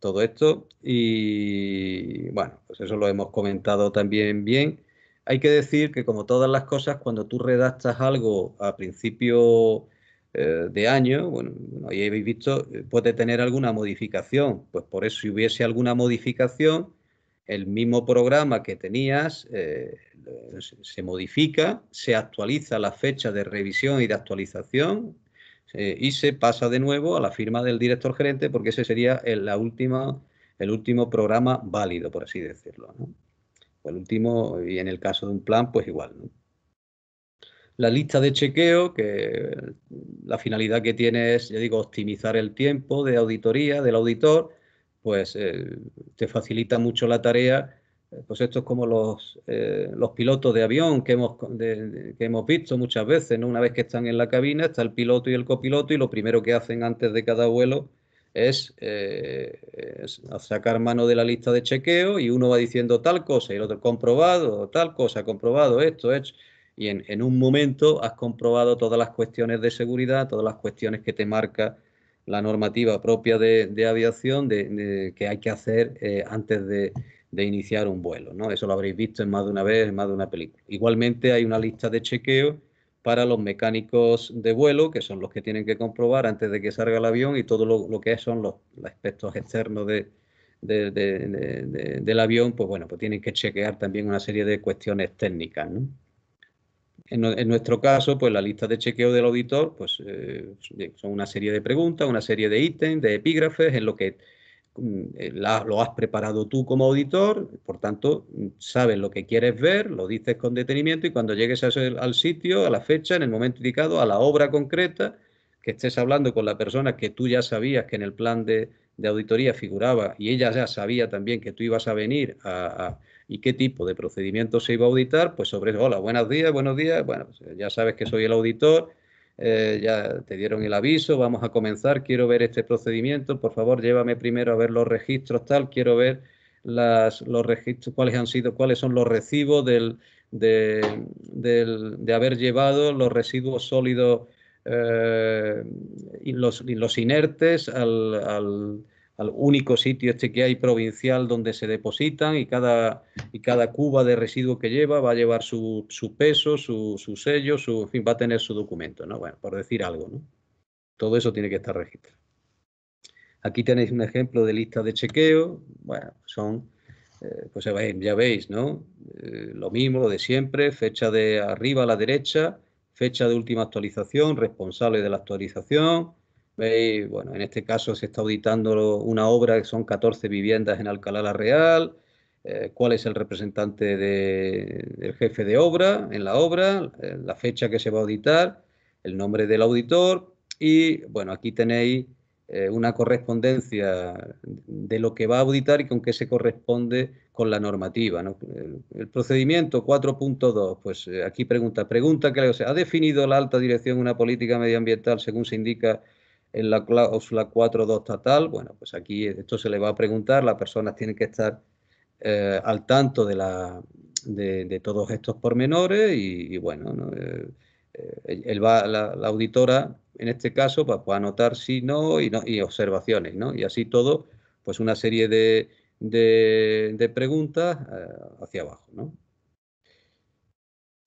[SPEAKER 1] todo esto. Y bueno, pues eso lo hemos comentado también bien. Hay que decir que como todas las cosas, cuando tú redactas algo a principio eh, de año, bueno, ahí habéis visto, eh, puede tener alguna modificación. Pues por eso, si hubiese alguna modificación, el mismo programa que tenías eh, se modifica, se actualiza la fecha de revisión y de actualización, eh, y se pasa de nuevo a la firma del director gerente porque ese sería el, la última, el último programa válido, por así decirlo. el último, y en el caso de un plan, pues igual. La lista de chequeo, que la finalidad que tiene es, ya digo, optimizar el tiempo de auditoría del auditor, pues eh, te facilita mucho la tarea eh, pues esto es como los, eh, pilotos de avión que hemos, visto muchas veces, ¿no? Una vez que están en la cabina, está el piloto y el copiloto, y lo primero que hacen antes de cada vuelo es, eh, sacar mano de la lista de chequeo y uno va diciendo tal cosa y el otro comprobado, tal cosa, comprobado esto, hecho. Y en, un momento has comprobado todas las cuestiones de seguridad, todas las cuestiones que te marca la normativa propia de, aviación de, que hay que hacer antes de, de iniciar un vuelo. ¿no? Eso lo habréis visto en más de una vez, en más de una película. Igualmente hay una lista de chequeo para los mecánicos de vuelo, que son los que tienen que comprobar antes de que salga el avión y todo lo, que son los, aspectos externos de, del avión, pues bueno, pues tienen que chequear también una serie de cuestiones técnicas. En, nuestro caso, pues la lista de chequeo del auditor, pues eh, son una serie de preguntas, una serie de ítems, de epígrafes, en lo que eh, lo has preparado tú como auditor, por tanto, mm, sabes lo que quieres ver, lo dices con detenimiento y cuando llegues al sitio, a la fecha, en el momento indicado, a la obra concreta, que estés hablando con la persona que tú ya sabías que en el plan de, auditoría figuraba y ella ya sabía también que tú ibas a venir y qué tipo de procedimiento se iba a auditar, pues sobre eso, hola, buenos días, buenos días, bueno, pues, ya sabes que soy el auditor eh, ya te dieron el aviso, vamos a comenzar, quiero ver este procedimiento, por favor, llévame primero a ver los registros tal, quiero ver los registros, cuáles han sido, cuáles son los recibos del, de, haber llevado los residuos sólidos eh, y, los, inertes al al único sitio este que hay provincial donde se depositan y cada, y cuba de residuo que lleva va a llevar su, peso, su, sello, su, fin, va a tener su documento, ¿no? Bueno, por decir algo, ¿no? Todo eso tiene que estar registrado. Aquí tenéis un ejemplo de lista de chequeo, bueno, son, eh, pues ya veis, ¿no? Eh, lo mismo, lo de siempre, fecha de arriba a la derecha, fecha de última actualización, responsable de la actualización, Veis, bueno, en este caso se está auditando una obra que son 14 viviendas en Alcalá la Real, eh, cuál es el representante del jefe de obra en la obra, eh, la fecha que se va a auditar, el nombre del auditor y, bueno, aquí tenéis eh, una correspondencia de lo que va a auditar y con qué se corresponde con la normativa. El, procedimiento 4.2, pues aquí pregunta, pregunta que ¿ha definido la alta dirección una política medioambiental según se indica en la cláusula 4.2 estatal, bueno, pues aquí esto se le va a preguntar, las personas tienen que estar eh, al tanto de, la, de, todos estos pormenores y, bueno, eh, eh, va, la, auditora en este caso va pues, a anotar sí, no y, no y observaciones, ¿no? Y así todo, pues una serie de, de, preguntas hacia abajo, ¿no?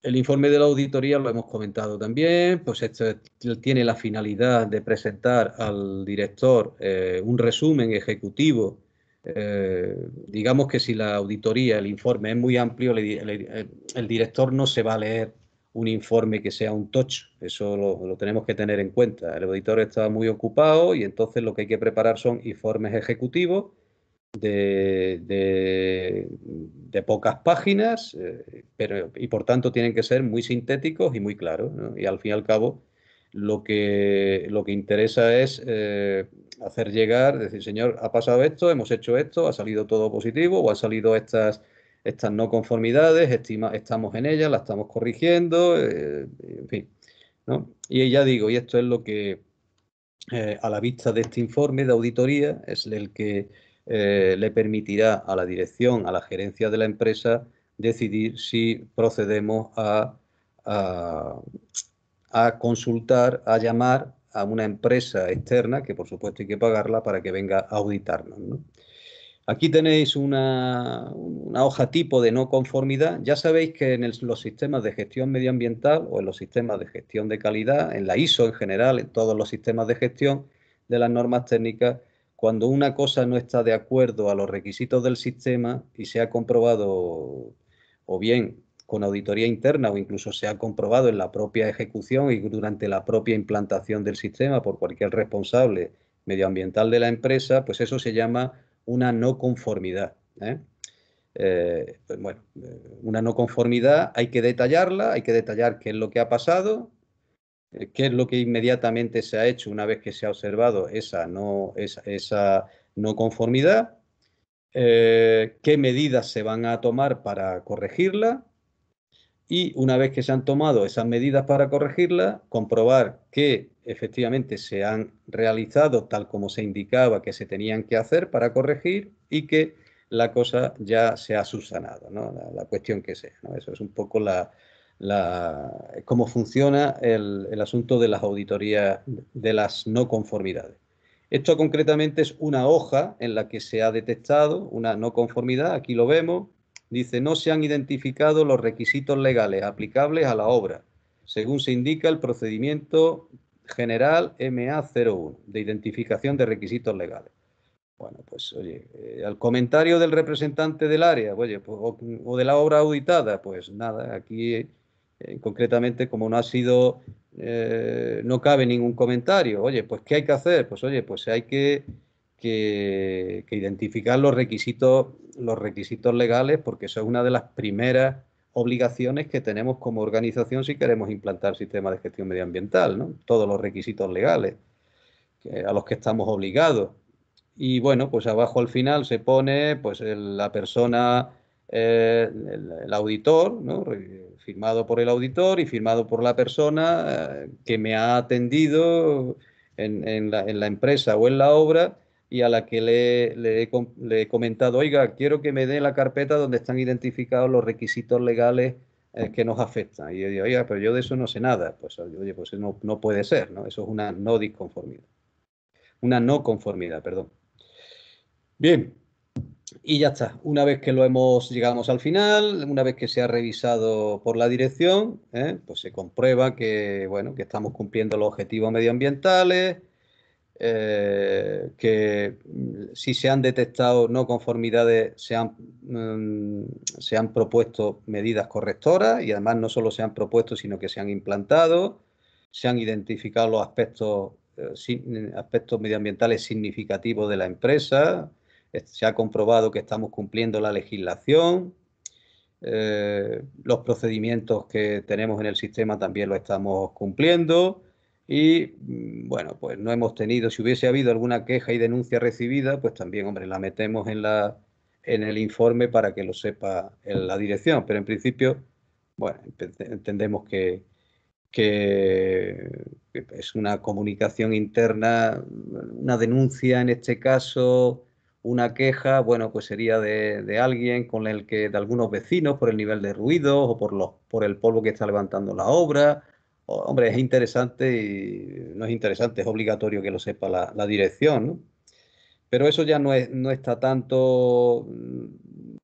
[SPEAKER 1] El informe de la auditoría lo hemos comentado también, pues esto tiene la finalidad de presentar al director eh, un resumen ejecutivo. Eh, digamos que si la auditoría, el informe es muy amplio, eh, el, director no se va a leer un informe que sea un tocho, eso lo tenemos que tener en cuenta. El auditor está muy ocupado y entonces lo que hay que preparar son informes ejecutivos de, pocas páginas, eh, pero, y por tanto tienen que ser muy sintéticos y muy claros. Y al fin y al cabo, lo que, lo que interesa es eh, hacer llegar, decir, señor, ha pasado esto, hemos hecho esto, ha salido todo positivo o ha salido estas, estas no conformidades, estamos en ellas, la estamos corrigiendo, eh, en fin. Y ya digo, y esto es lo que a la vista de este informe de auditoría es el que eh, le permitirá a la dirección, a la gerencia de la empresa, decidir si procedemos a, a, consultar, a llamar a una empresa externa, que por supuesto hay que pagarla, para que venga a auditarnos. Aquí tenéis una, hoja tipo de no conformidad. Ya sabéis que en los sistemas de gestión medioambiental o en los sistemas de gestión de calidad, en la ISO en general, en todos los sistemas de gestión de las normas técnicas, cuando una cosa no está de acuerdo a los requisitos del sistema y se ha comprobado o bien con auditoría interna o incluso se ha comprobado en la propia ejecución y durante la propia implantación del sistema por cualquier responsable medioambiental de la empresa, pues eso se llama una no conformidad. ¿eh? Eh, pues bueno, eh, una no conformidad hay que detallarla, hay que detallar qué es lo que ha pasado, eh, ¿Qué es lo que inmediatamente se ha hecho una vez que se ha observado esa no, esa, esa no conformidad? Eh, ¿Qué medidas se van a tomar para corregirla? Y una vez que se han tomado esas medidas para corregirla, comprobar que efectivamente se han realizado tal como se indicaba que se tenían que hacer para corregir y que la cosa ya se ha subsanado, ¿no? la, cuestión que sea. Eso es un poco la, cómo funciona el, asunto de las auditorías de las no conformidades. Esto concretamente es una hoja en la que se ha detectado una no conformidad, aquí lo vemos, dice no se han identificado los requisitos legales aplicables a la obra, según se indica el procedimiento general MA01 de identificación de requisitos legales. Bueno, pues oye, eh, al comentario del representante del área, oye, pues, o, de la obra auditada, pues nada, aquí eh, concretamente como no ha sido, eh, no cabe ningún comentario. Oye, pues ¿qué hay que hacer? Pues oye, pues hay que, identificar los requisitos, los requisitos legales, porque eso es una de las primeras obligaciones que tenemos como organización si queremos implantar sistemas de gestión medioambiental, ¿no? Todos los requisitos legales a los que estamos obligados. Y bueno, pues abajo al final se pone pues la persona eh, el, auditor, firmado por el auditor y firmado por la persona eh, que me ha atendido en, la, empresa o en la obra y a la que le, he, comentado, oiga, quiero que me dé la carpeta donde están identificados los requisitos legales eh, que nos afectan. Y yo digo, oiga, pero yo de eso no sé nada. Pues, oye, pues no, no puede ser, ¿no? Eso es una no disconformidad. Una no conformidad, perdón. Bien, y ya está. Una vez que lo hemos llegamos al final, una vez que se ha revisado por la dirección, ¿eh? pues se comprueba que bueno que estamos cumpliendo los objetivos medioambientales, eh, que mm, si se han detectado no conformidades mm, se han, propuesto medidas correctoras y además no solo se han propuesto sino que se han implantado, se han identificado los aspectos eh, aspectos medioambientales significativos de la empresa se ha comprobado que estamos cumpliendo la legislación, eh, los procedimientos que tenemos en el sistema también lo estamos cumpliendo y mm, bueno, pues no hemos tenido, si hubiese habido alguna queja y denuncia recibida, pues también, hombre, la metemos en, la, en el informe para que lo sepa la dirección, pero en principio, bueno, entendemos que es una comunicación interna, una denuncia en este caso, una queja, bueno, pues sería de, alguien con el que, de algunos vecinos, por el nivel de ruido o por, los, por el polvo que está levantando la obra. hombre, es interesante y no es interesante, es obligatorio que lo sepa la, dirección, Pero eso ya no, no está tanto,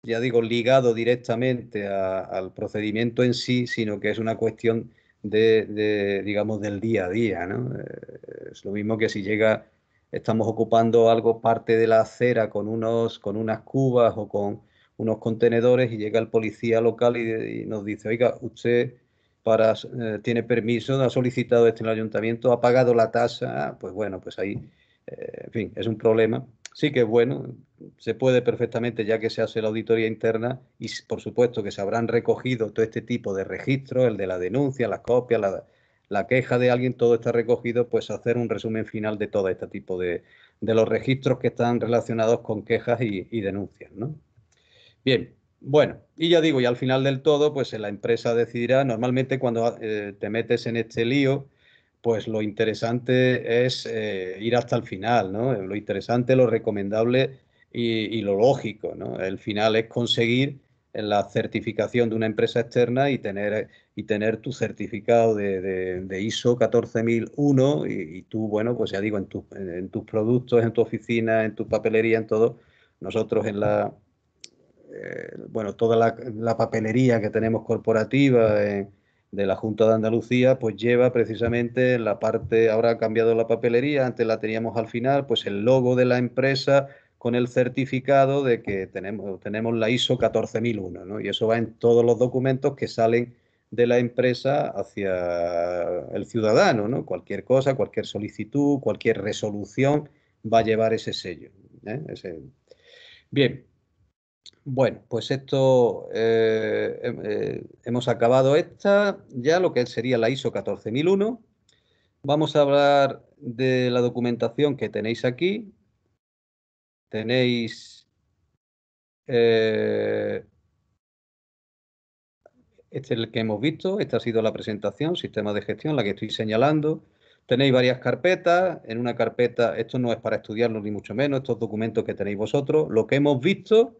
[SPEAKER 1] ya digo, ligado directamente al procedimiento en sí, sino que es una cuestión de, digamos, del día a día, eh, Es lo mismo que si llega estamos ocupando algo parte de la acera con, unos, con unas cubas o con unos contenedores y llega el policía local y, nos dice, oiga, usted para, eh, tiene permiso, ha solicitado esto en el ayuntamiento, ha pagado la tasa, ah, pues bueno, pues ahí, eh, en fin, es un problema. Sí que es bueno, se puede perfectamente ya que se hace la auditoría interna y por supuesto que se habrán recogido todo este tipo de registros, el de la denuncia, las copias, la, la queja de alguien, todo está recogido, pues hacer un resumen final de todo este tipo de, los registros que están relacionados con quejas y, denuncias. ¿no? Bien, bueno, y ya digo, y al final del todo, pues eh, la empresa decidirá, normalmente cuando eh, te metes en este lío, pues lo interesante es eh, ir hasta el final, ¿no? Lo interesante, lo recomendable y, y, lo lógico, ¿no? El final es conseguir en la certificación de una empresa externa y tener, y tener tu certificado de, de, ISO 14001 y, tú, bueno, pues ya digo, en, tus productos, en tu oficina, en tu papelería, en todo. Nosotros en la, eh, bueno, toda la, papelería que tenemos corporativa eh, de la Junta de Andalucía, pues lleva precisamente la parte, ahora ha cambiado la papelería, antes la teníamos al final, pues el logo de la empresa, con el certificado de que tenemos, tenemos la ISO 14001, Y eso va en todos los documentos que salen de la empresa hacia el ciudadano, ¿no? Cualquier cosa, cualquier solicitud, cualquier resolución va a llevar ese sello. ¿eh? Bien, bueno, pues esto eh, eh, hemos acabado esta, ya lo que sería la ISO 14001. Vamos a hablar de la documentación que tenéis aquí, tenéis eh, este es el que hemos visto, esta ha sido la presentación, sistema de gestión, la que estoy señalando. Tenéis varias carpetas, en una carpeta, esto no es para estudiarlo ni mucho menos, estos documentos que tenéis vosotros. Lo que hemos visto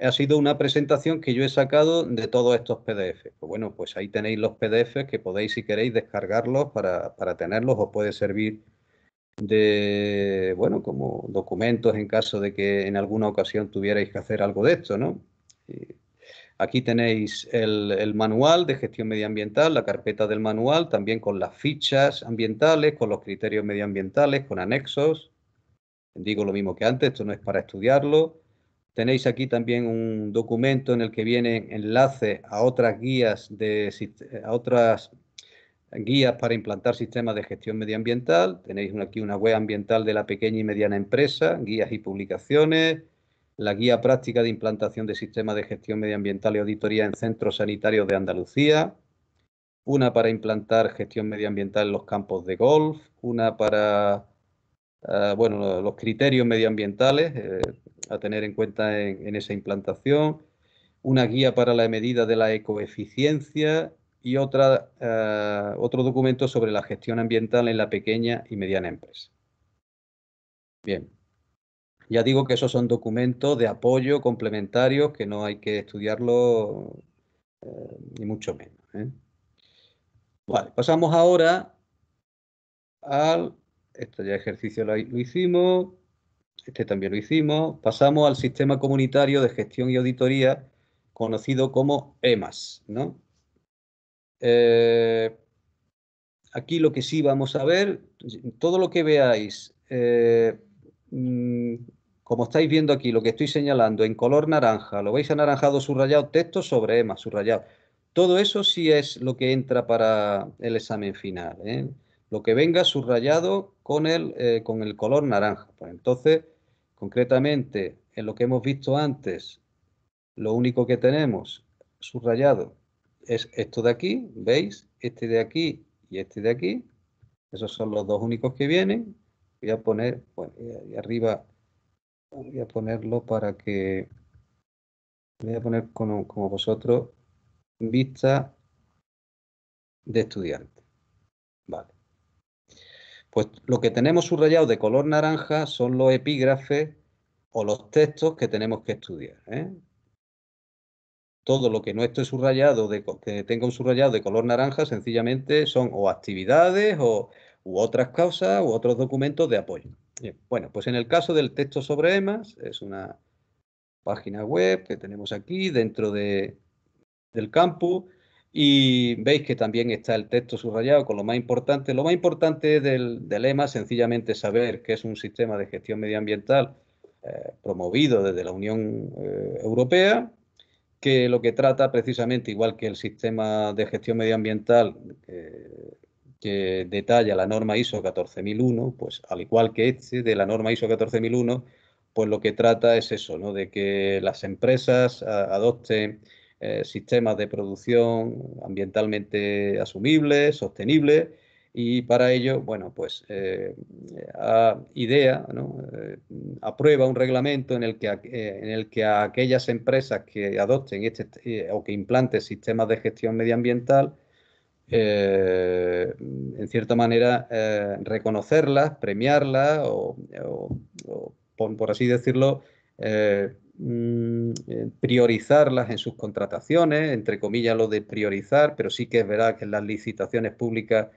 [SPEAKER 1] ha sido una presentación que yo he sacado de todos estos PDF. Pues bueno, pues ahí tenéis los PDFs que podéis, si queréis, descargarlos para, para tenerlos, os puede servir de, bueno, como documentos en caso de que en alguna ocasión tuvierais que hacer algo de esto, ¿no? Aquí tenéis el, manual de gestión medioambiental, la carpeta del manual, también con las fichas ambientales, con los criterios medioambientales, con anexos. Digo lo mismo que antes, esto no es para estudiarlo. Tenéis aquí también un documento en el que vienen enlaces a otras guías, de, a otras guías para implantar sistemas de gestión medioambiental. Tenéis aquí una web ambiental de la pequeña y mediana empresa, guías y publicaciones, la guía práctica de implantación de sistemas de gestión medioambiental y auditoría en centros sanitarios de Andalucía, una para implantar gestión medioambiental en los campos de golf, una para ah, bueno, los criterios medioambientales eh, a tener en cuenta en esa implantación, una guía para la medida de la ecoeficiencia y eh, otro documento sobre la gestión ambiental en la pequeña y mediana empresa. Bien, ya digo que esos son documentos de apoyo complementarios que no hay que estudiarlo eh, ni mucho menos. ¿eh? Vale, pasamos ahora al, este ya ejercicio lo, lo hicimos, este también lo hicimos, pasamos al sistema comunitario de gestión y auditoría conocido como EMAS, ¿no? Eh, aquí lo que sí vamos a ver, todo lo que veáis, eh, mm, como estáis viendo aquí, lo que estoy señalando en color naranja, lo veis anaranjado subrayado, texto sobre EMA subrayado. Todo eso sí es lo que entra para el examen final. ¿eh? Lo que venga subrayado con el, con el color naranja. Pues entonces, concretamente, en lo que hemos visto antes, lo único que tenemos subrayado es esto de aquí, ¿veis? Este de aquí y este de aquí. Esos son los dos únicos que vienen. Voy a poner, bueno, y arriba voy a ponerlo para que, voy a poner como, como vosotros, vista de estudiante. Vale. Pues lo que tenemos subrayado de color naranja son los epígrafes o los textos que tenemos que estudiar. ¿eh? Todo lo que no esté subrayado, de, que tenga un subrayado de color naranja, sencillamente son o actividades o, u otras causas u otros documentos de apoyo. bueno, pues en el caso del texto sobre EMAS, es una página web que tenemos aquí dentro del campus y veis que también está el texto subrayado con lo más importante. Lo más importante del, del EMAS sencillamente saber que es un sistema de gestión medioambiental eh, promovido desde la Unión eh, Europea que lo que trata precisamente, igual que el sistema de gestión medioambiental que detalla la norma ISO 14001, pues al igual que este de la norma ISO 14001, pues lo que trata es eso, de que las empresas adopten eh, sistemas de producción ambientalmente asumibles, sostenibles y para ello, bueno, pues eh, idea, eh, aprueba un reglamento en el, que eh, en el que aquellas empresas que adopten este, o que implanten sistemas de gestión medioambiental, en cierta manera, reconocerlas, premiarlas o, o, por, así decirlo, mm, priorizarlas en sus contrataciones, entre comillas lo de priorizar, pero sí que es verdad que en las licitaciones públicas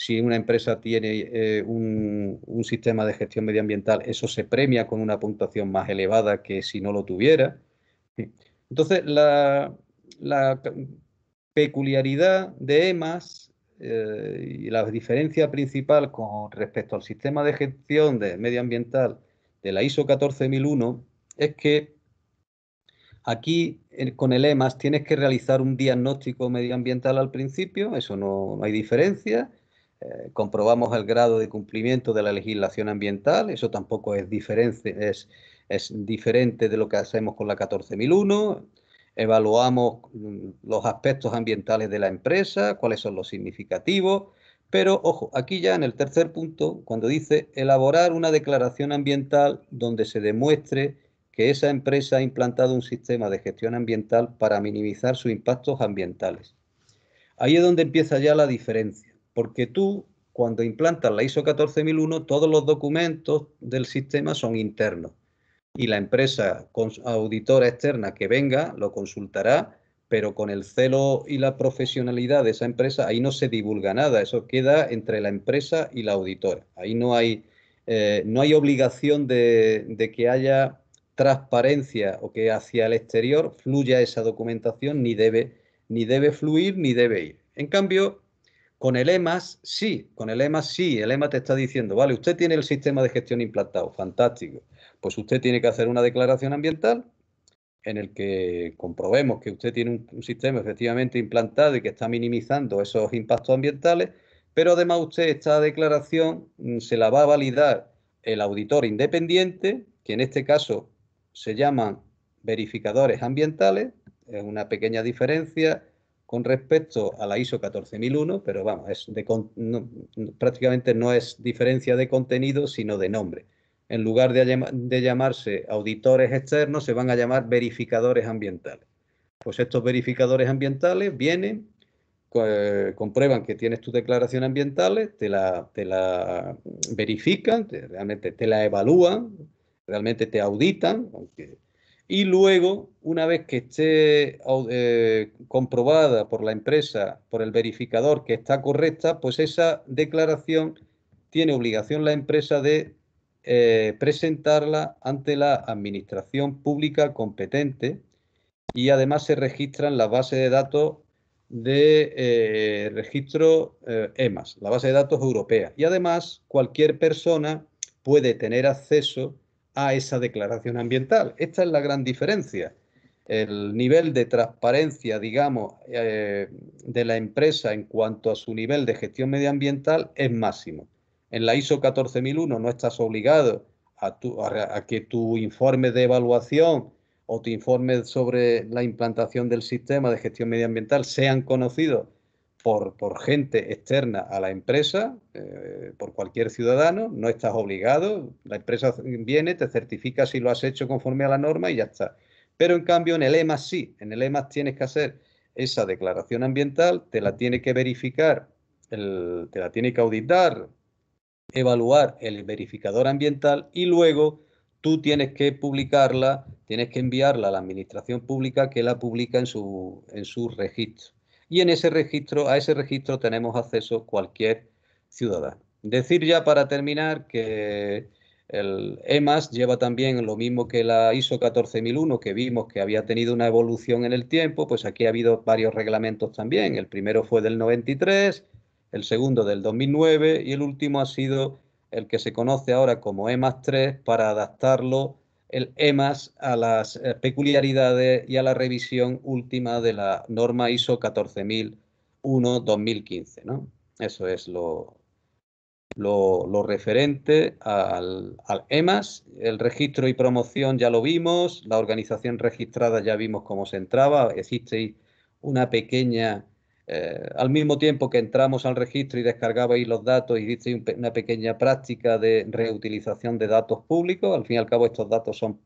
[SPEAKER 1] si una empresa tiene eh, un, sistema de gestión medioambiental, eso se premia con una puntuación más elevada que si no lo tuviera. Entonces, la, peculiaridad de EMAS eh, y la diferencia principal con respecto al sistema de gestión de medioambiental de la ISO 14001 es que Aquí con el EMAS tienes que realizar un diagnóstico medioambiental al principio, eso no hay diferencia, eh, comprobamos el grado de cumplimiento de la legislación ambiental, eso tampoco es diferente, es, es diferente de lo que hacemos con la 14001, evaluamos mm, los aspectos ambientales de la empresa, cuáles son los significativos, pero ojo, aquí ya en el tercer punto, cuando dice elaborar una declaración ambiental donde se demuestre que esa empresa ha implantado un sistema de gestión ambiental para minimizar sus impactos ambientales. Ahí es donde empieza ya la diferencia porque tú cuando implantas la ISO 14001, todos los documentos del sistema son internos y la empresa auditora externa que venga lo consultará, pero con el celo y la profesionalidad de esa empresa, ahí no se divulga nada, eso queda entre la empresa y la auditora. Ahí no hay, eh, no hay obligación de, de que haya transparencia o que hacia el exterior fluya esa documentación, ni debe, ni debe fluir, ni debe ir. En cambio, con el EMAS, sí, con el EMAS, sí, el EMAS te está diciendo, vale, usted tiene el sistema de gestión implantado, fantástico. Pues usted tiene que hacer una declaración ambiental en el que comprobemos que usted tiene un, un sistema efectivamente implantado y que está minimizando esos impactos ambientales, pero además usted esta declaración mm, se la va a validar el auditor independiente, que en este caso se llaman verificadores ambientales, es una pequeña diferencia, con respecto a la ISO 14001, pero vamos, es prácticamente no es diferencia de contenido, sino de nombre. En lugar de, llamarse auditores externos, se van a llamar verificadores ambientales. Pues estos verificadores ambientales vienen, pues, comprueban que tienes tu declaración ambiental, te la, verifican, realmente te la evalúan, realmente te auditan, aunque y luego, una vez que esté eh, comprobada por la empresa, por el verificador que está correcta, pues esa declaración tiene obligación la empresa de eh, presentarla ante la administración pública competente y además se registran la base de datos de eh, registro EMAS, la base de datos europea. Y además cualquier persona puede tener acceso a esa declaración ambiental. Esta es la gran diferencia. El nivel de transparencia, digamos, eh, de la empresa en cuanto a su nivel de gestión medioambiental es máximo. En la ISO 14001 no estás obligado a que tu informe de evaluación o tu informe sobre la implantación del sistema de gestión medioambiental sean conocidos por, gente externa a la empresa, eh, por cualquier ciudadano, no estás obligado, la empresa viene, te certifica si lo has hecho conforme a la norma y ya está. Pero en cambio en el EMAS sí, en el EMAS tienes que hacer esa declaración ambiental, te la tiene que verificar, te la tiene que auditar, evaluar el verificador ambiental y luego tú tienes que publicarla, tienes que enviarla a la administración pública que la publica en su, en su registro y en ese registro, a ese registro tenemos acceso cualquier ciudadano. Decir ya para terminar que el EMAS lleva también lo mismo que la ISO 14001, que vimos que había tenido una evolución en el tiempo, pues aquí ha habido varios reglamentos también. El primero fue del 93, el segundo del 2009 y el último ha sido el que se conoce ahora como EMAS 3 para adaptarlo el EMAS a las eh, peculiaridades y a la revisión última de la norma ISO 14001-2015. ¿no? Eso es lo, lo, referente al, al, EMAS. El registro y promoción ya lo vimos, la organización registrada ya vimos cómo se entraba, existe una pequeña eh, al mismo tiempo que entramos al registro y descargabais los datos, hicisteis una pequeña práctica de reutilización de datos públicos. Al fin y al cabo, estos datos son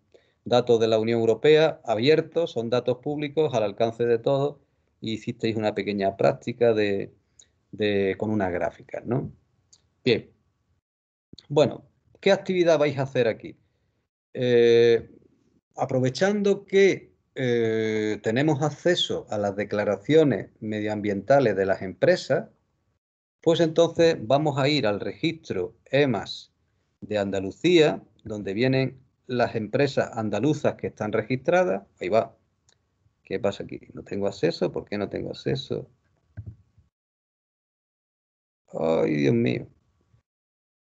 [SPEAKER 1] datos de la Unión Europea abiertos, son datos públicos al alcance de todos. Y hicisteis una pequeña práctica de, con una gráfica, ¿no? Bien. Bueno, ¿qué actividad vais a hacer aquí? Eh, aprovechando que eh, tenemos acceso a las declaraciones medioambientales de las empresas, pues entonces vamos a ir al registro EMAS de Andalucía, donde vienen las empresas andaluzas que están registradas. Ahí va. ¿Qué pasa aquí? ¿No tengo acceso? ¿Por qué no tengo acceso? Ay, Dios mío.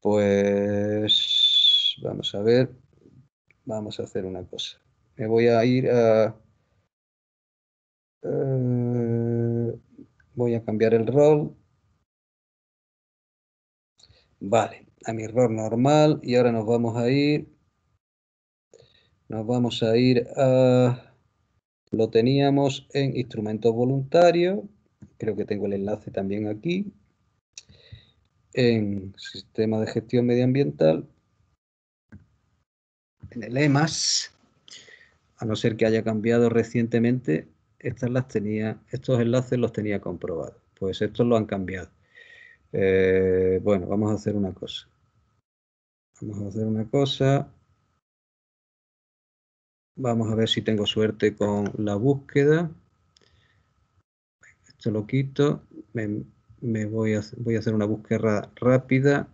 [SPEAKER 1] Pues vamos a ver. Vamos a hacer una cosa. Me voy a ir a... Eh, voy a cambiar el rol. Vale, a mi rol normal y ahora nos vamos a ir. Nos vamos a ir a... Lo teníamos en instrumentos voluntarios. Creo que tengo el enlace también aquí. En sistema de gestión medioambiental. En el EMAS a no ser que haya cambiado recientemente, estas las tenía, estos enlaces los tenía comprobados. Pues estos lo han cambiado. Eh, bueno, vamos a hacer una cosa. Vamos a hacer una cosa. Vamos a ver si tengo suerte con la búsqueda. Esto lo quito. me voy, a, voy a hacer una búsqueda rápida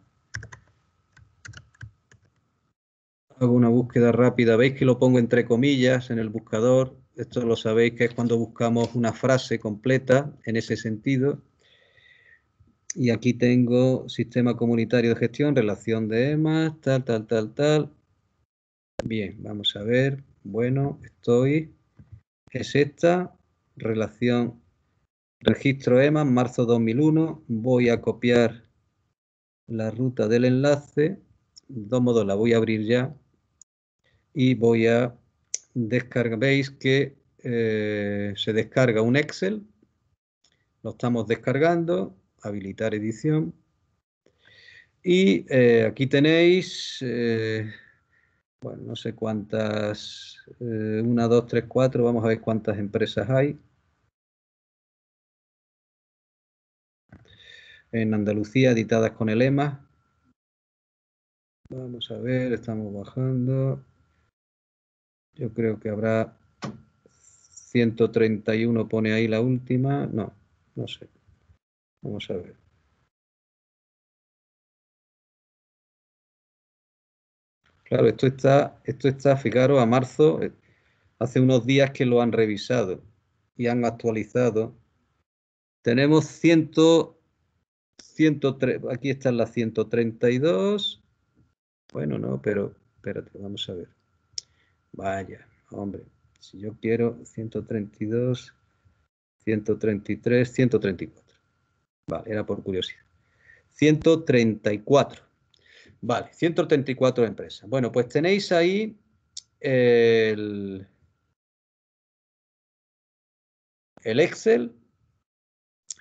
[SPEAKER 1] hago una búsqueda rápida, veis que lo pongo entre comillas en el buscador, esto lo sabéis que es cuando buscamos una frase completa en ese sentido. Y aquí tengo sistema comunitario de gestión, relación de EMA, tal, tal, tal, tal. Bien, vamos a ver. Bueno, estoy. Es esta, relación, registro EMA, marzo 2001. Voy a copiar la ruta del enlace. De modo modos, la voy a abrir ya y voy a descargar. Veis que eh, se descarga un Excel. Lo estamos descargando. Habilitar edición. Y eh, aquí tenéis, eh, bueno, no sé cuántas, una, dos, tres, cuatro, vamos a ver cuántas empresas hay. En Andalucía, editadas con el EMA. Vamos a ver, estamos bajando. Yo creo que habrá 131, pone ahí la última. No, no sé. Vamos a ver. Claro, esto está, esto está, fijaros, a marzo, eh, hace unos días que lo han revisado y han actualizado. Tenemos 100, 103, aquí están las 132. Bueno, no, pero espérate, vamos a ver. Vaya, hombre, si yo quiero 132, 133, 134. Vale, era por curiosidad. 134. Vale, 134 empresas. Bueno, pues tenéis ahí el, Excel.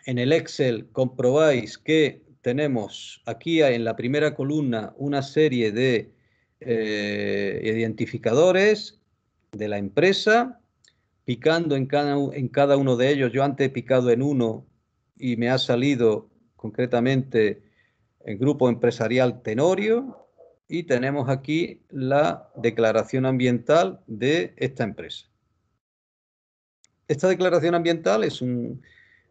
[SPEAKER 1] En el Excel comprobáis que tenemos aquí en la primera columna una serie de eh, identificadores de la empresa, picando en cada, en cada uno de ellos. Yo antes he picado en uno y me ha salido concretamente el grupo empresarial Tenorio y tenemos aquí la declaración ambiental de esta empresa. Esta declaración ambiental es un,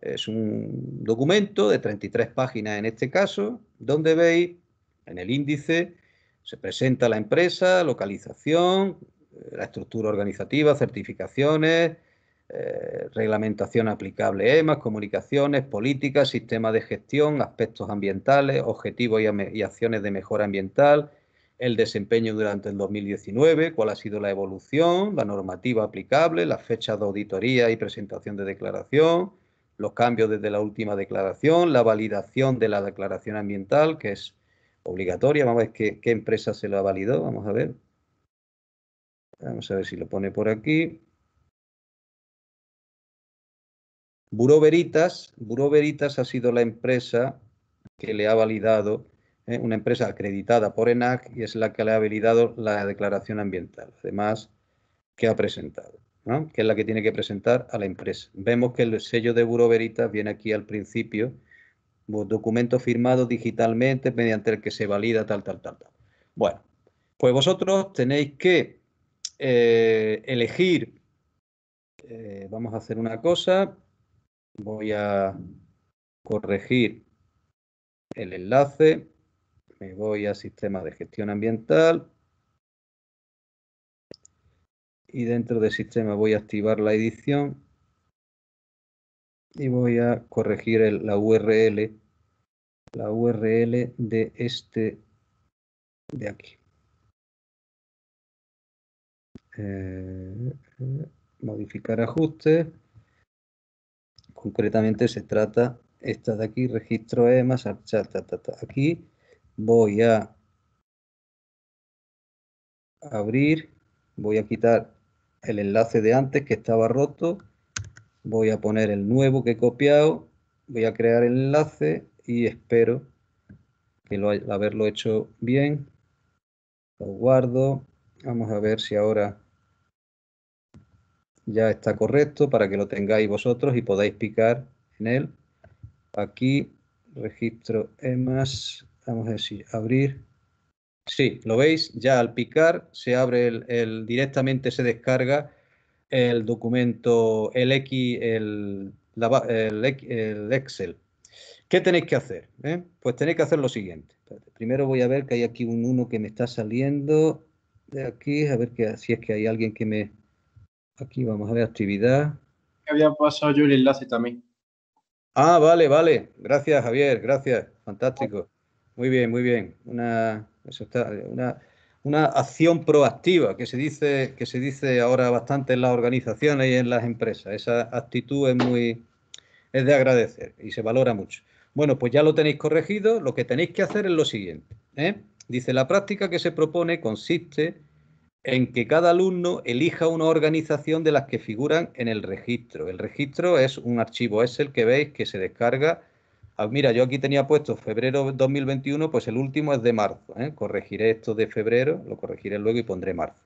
[SPEAKER 1] es un documento de 33 páginas en este caso, donde veis en el índice se presenta la empresa, localización, eh, la estructura organizativa, certificaciones, eh, reglamentación aplicable EMAS, comunicaciones, políticas, sistema de gestión, aspectos ambientales, objetivos y, y acciones de mejora ambiental, el desempeño durante el 2019, cuál ha sido la evolución, la normativa aplicable, las fechas de auditoría y presentación de declaración, los cambios desde la última declaración, la validación de la declaración ambiental, que es obligatoria. Vamos a ver qué, empresa se lo ha validado, Vamos a ver. Vamos a ver si lo pone por aquí. Buroveritas, Veritas, ha sido la empresa que le ha validado, ¿eh? una empresa acreditada por ENAC y es la que le ha validado la declaración ambiental, además que ha presentado, ¿no? que es la que tiene que presentar a la empresa. Vemos que el sello de Buroveritas viene aquí al principio documento firmado digitalmente mediante el que se valida tal, tal, tal, Bueno, pues vosotros tenéis que eh, elegir, eh, vamos a hacer una cosa, voy a corregir el enlace, me voy a sistema de gestión ambiental y dentro de sistema voy a activar la edición y voy a corregir la URL, la URL de este de aquí. Eh, modificar ajustes. Concretamente se trata esta de aquí, registro EMAS, aquí voy a abrir, voy a quitar el enlace de antes que estaba roto voy a poner el nuevo que he copiado, voy a crear el enlace y espero que lo, haberlo hecho bien. Lo guardo. Vamos a ver si ahora ya está correcto para que lo tengáis vosotros y podáis picar en él. Aquí, registro EMAS. Vamos a decir, abrir. Sí, lo veis, ya al picar se abre el directamente se descarga el documento, el X, el, el, Excel. ¿Qué tenéis que hacer? Eh? Pues tenéis que hacer lo siguiente. Primero voy a ver que hay aquí un 1 que me está saliendo de aquí, a ver que, si es que hay alguien que me... Aquí vamos a ver actividad. Había pasado yo el enlace también. Ah, vale, vale. Gracias, Javier. Gracias. Fantástico. Muy bien, muy bien. Una, eso está, una, una acción proactiva que se dice que se dice ahora bastante en las organizaciones y en las empresas. Esa actitud es muy es de agradecer y se valora mucho. Bueno, pues ya lo tenéis corregido. Lo que tenéis que hacer es lo siguiente. ¿eh? Dice la práctica que se propone consiste en que cada alumno elija una organización de las que figuran en el registro. El registro es un archivo Excel que veis que se descarga Ah, mira, yo aquí tenía puesto febrero 2021, pues el último es de marzo. ¿eh? Corregiré esto de febrero, lo corregiré luego y pondré marzo.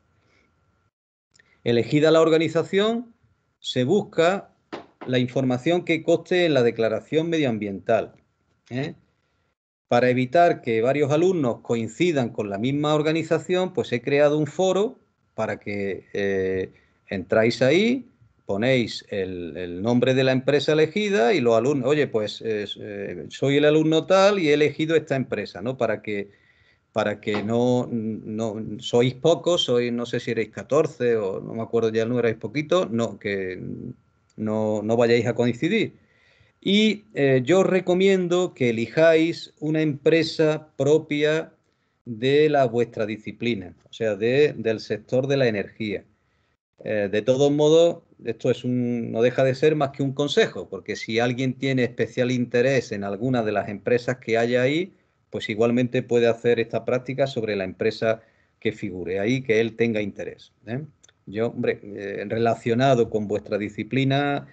[SPEAKER 1] Elegida la organización, se busca la información que coste en la declaración medioambiental. ¿eh? Para evitar que varios alumnos coincidan con la misma organización, pues he creado un foro para que eh, entráis ahí, ponéis el, nombre de la empresa elegida y los alumnos, oye, pues eh, eh, soy el alumno tal y he elegido esta empresa, ¿no? Para que, para que no, sois pocos, sois, no sé si erais 14 o no me acuerdo ya el número, erais poquito no, que no, vayáis a coincidir. Y eh, yo yo recomiendo que elijáis una empresa propia de la vuestra disciplina, o sea, del sector de la energía eh, de todos modos, esto es un, no deja de ser más que un consejo, porque si alguien tiene especial interés en alguna de las empresas que haya ahí, pues igualmente puede hacer esta práctica sobre la empresa que figure ahí, que él tenga interés. ¿eh? Yo, hombre, eh, relacionado con vuestra disciplina,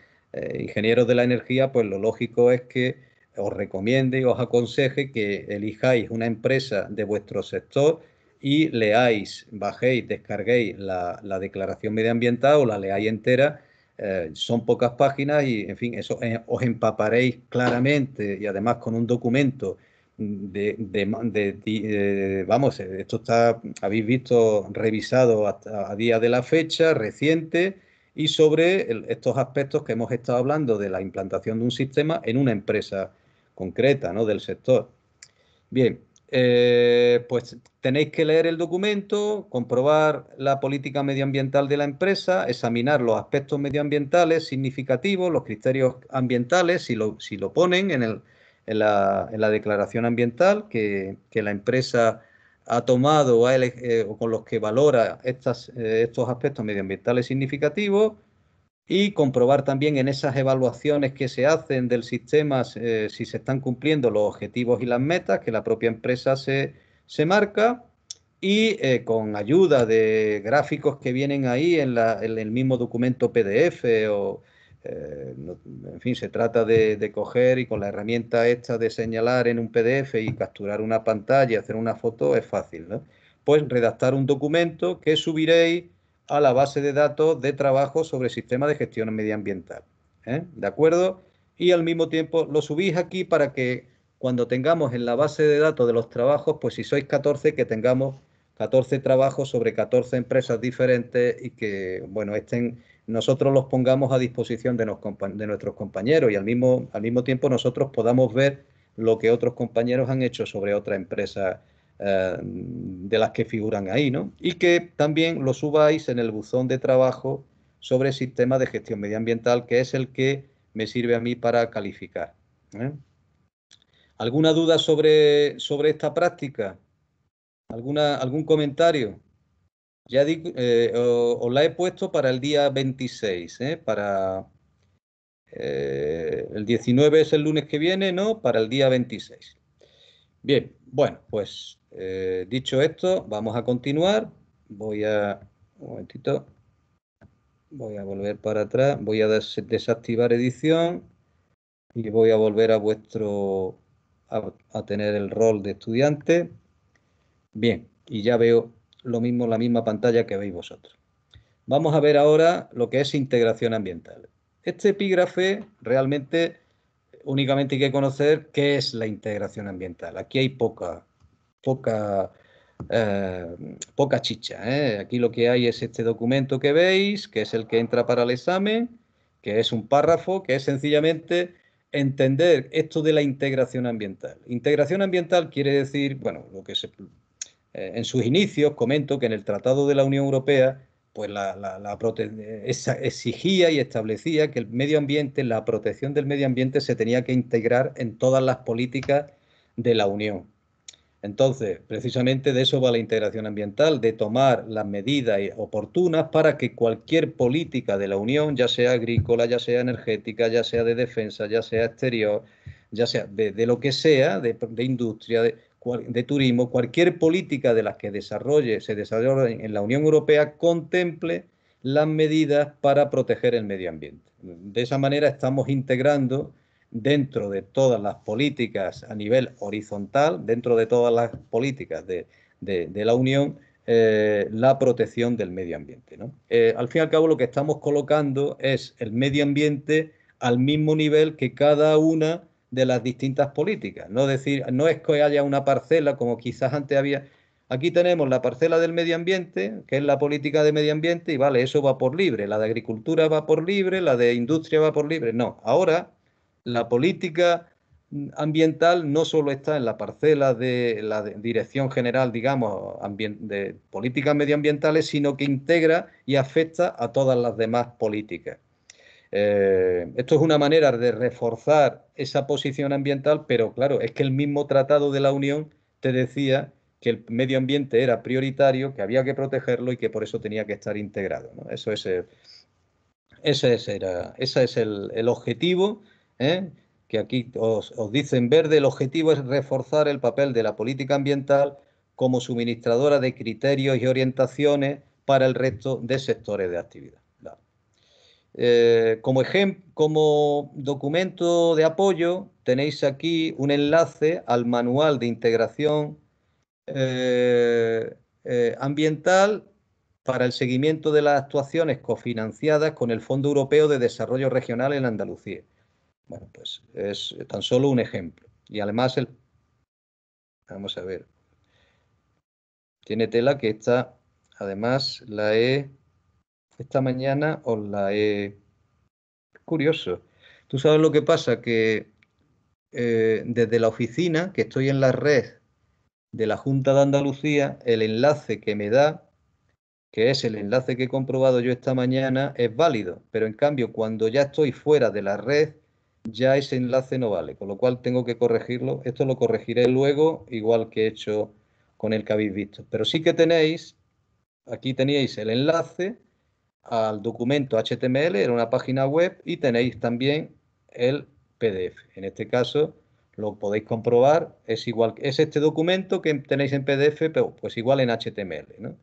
[SPEAKER 1] ingenieros de la energía, pues lo lógico es que os recomiende y os aconseje que elijáis una empresa de vuestro sector y leáis, bajéis, descarguéis la, declaración medioambiental o la leáis entera. Eh, son pocas páginas y, en fin, eso eh, os empaparéis claramente y además con un documento de, eh, vamos, esto está, habéis visto, revisado a día de la fecha, reciente, y sobre estos aspectos que hemos estado hablando de la implantación de un sistema en una empresa concreta, ¿no? Del sector. Bien, eh, pues tenéis que leer el documento, comprobar la política medioambiental de la empresa, examinar los aspectos medioambientales significativos, los criterios ambientales, si lo, si lo ponen en, en, la, declaración ambiental que, la empresa ha tomado eh, o, con los que valora eh, estos aspectos medioambientales significativos y comprobar también en esas evaluaciones que se hacen del sistema eh, si se están cumpliendo los objetivos y las metas que la propia empresa se, se marca y eh, con ayuda de gráficos que vienen ahí en, la, el mismo documento PDF o, eh, en fin, se trata de, de, coger y con la herramienta esta de señalar en un PDF y capturar una pantalla, y hacer una foto, es fácil, ¿no? Pues redactar un documento que subiréis a la base de datos de trabajo sobre sistema de gestión medioambiental. ¿eh? ¿De acuerdo? Y al mismo tiempo lo subís aquí para que cuando tengamos en la base de datos de los trabajos, pues si sois 14, que tengamos 14 trabajos sobre 14 empresas diferentes y que, bueno, estén, nosotros los pongamos a disposición de, de nuestros compañeros y al mismo, al mismo tiempo nosotros podamos ver lo que otros compañeros han hecho sobre otra empresa eh, de las que figuran ahí, ¿no? Y que también lo subáis en el buzón de trabajo sobre sistema de gestión medioambiental, que es el que me sirve a mí para calificar. ¿eh? ¿Alguna duda sobre, sobre esta práctica? ¿Alguna, ¿Algún comentario? Ya eh, os la he puesto para el día 26, para el 19 es el lunes que viene, ¿no? Para el día 26. Bien, bueno, pues eh, dicho esto, vamos a continuar. Voy a... Un momentito. Voy a volver para atrás. Voy a desactivar edición. Y voy a volver a vuestro... a tener el rol de estudiante. Bien, y ya veo lo mismo, la misma pantalla que veis vosotros. Vamos a ver ahora lo que es integración ambiental. Este epígrafe realmente únicamente hay que conocer qué es la integración ambiental. Aquí hay poca poca, eh, poca chicha. ¿eh? Aquí lo que hay es este documento que veis, que es el que entra para el examen, que es un párrafo, que es sencillamente entender esto de la integración ambiental. Integración ambiental quiere decir, bueno, lo que se, eh, en sus inicios comento que en el Tratado de la Unión Europea pues la, la exigía y establecía que el medio ambiente, la protección del medio ambiente se tenía que integrar en todas las políticas de la Unión. Entonces, precisamente de eso va la integración ambiental, de tomar las medidas oportunas para que cualquier política de la Unión, ya sea agrícola, ya sea energética, ya sea de defensa, ya sea exterior, ya sea de, lo que sea, de, industria, de, turismo, cualquier política de las que desarrolle, se desarrolle en la Unión Europea, contemple las medidas para proteger el medio ambiente. De esa manera estamos integrando dentro de todas las políticas a nivel horizontal, dentro de todas las políticas de, la Unión, eh, la protección del medio ambiente. Eh, al fin y al cabo, lo que estamos colocando es el medio ambiente al mismo nivel que cada una de las distintas políticas. No decir, no es que haya una parcela como quizás antes había. Aquí tenemos la parcela del medio ambiente, que es la política de medio ambiente, y vale, eso va por libre. La de agricultura va por libre, la de industria va por libre. No, ahora la política ambiental no solo está en la parcela de la Dirección General, digamos, de políticas medioambientales, sino que integra y afecta a todas las demás políticas. Eh, esto es una manera de reforzar esa posición ambiental, pero claro, es que el mismo Tratado de la Unión te decía que el medio ambiente era prioritario, que había que protegerlo y que por eso tenía que estar integrado. Eso es, ese, es ese es el objetivo ¿eh? que aquí os, dice en verde, el objetivo es reforzar el papel de la política ambiental como suministradora de criterios y orientaciones para el resto de sectores de actividad. Eh, como, como documento de apoyo tenéis aquí un enlace al manual de integración eh, ambiental para el seguimiento de las actuaciones cofinanciadas con el Fondo Europeo de Desarrollo Regional en Andalucía. Bueno, pues es tan solo un ejemplo. Y además, el, vamos a ver, tiene tela que está, además la he, esta mañana os la he, curioso. Tú sabes lo que pasa, que eh, desde la oficina, que estoy en la red de la Junta de Andalucía, el enlace que me da, que es el enlace que he comprobado yo esta mañana, es válido. Pero en cambio, cuando ya estoy fuera de la red, ya ese enlace no vale, con lo cual tengo que corregirlo. Esto lo corregiré luego, igual que he hecho con el que habéis visto. Pero sí que tenéis, aquí teníais el enlace al documento HTML, era una página web, y tenéis también el PDF. En este caso, lo podéis comprobar, es igual, es este documento que tenéis en PDF, pero pues igual en HTML.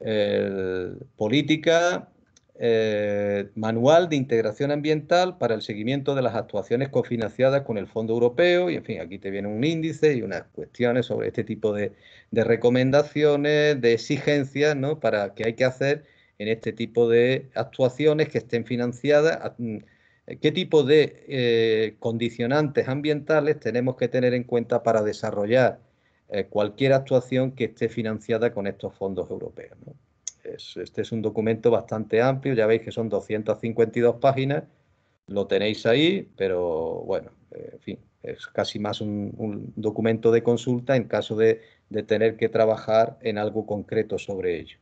[SPEAKER 1] El, política, eh, manual de integración ambiental para el seguimiento de las actuaciones cofinanciadas con el Fondo Europeo y, en fin, aquí te viene un índice y unas cuestiones sobre este tipo de, recomendaciones, de exigencias, ¿no? Para qué hay que hacer en este tipo de actuaciones que estén financiadas, mm, qué tipo de eh, condicionantes ambientales tenemos que tener en cuenta para desarrollar eh, cualquier actuación que esté financiada con estos fondos europeos este es un documento bastante amplio, ya veis que son 252 páginas, lo tenéis ahí, pero bueno, eh, en fin, es casi más un, documento de consulta en caso de, tener que trabajar en algo concreto sobre ello.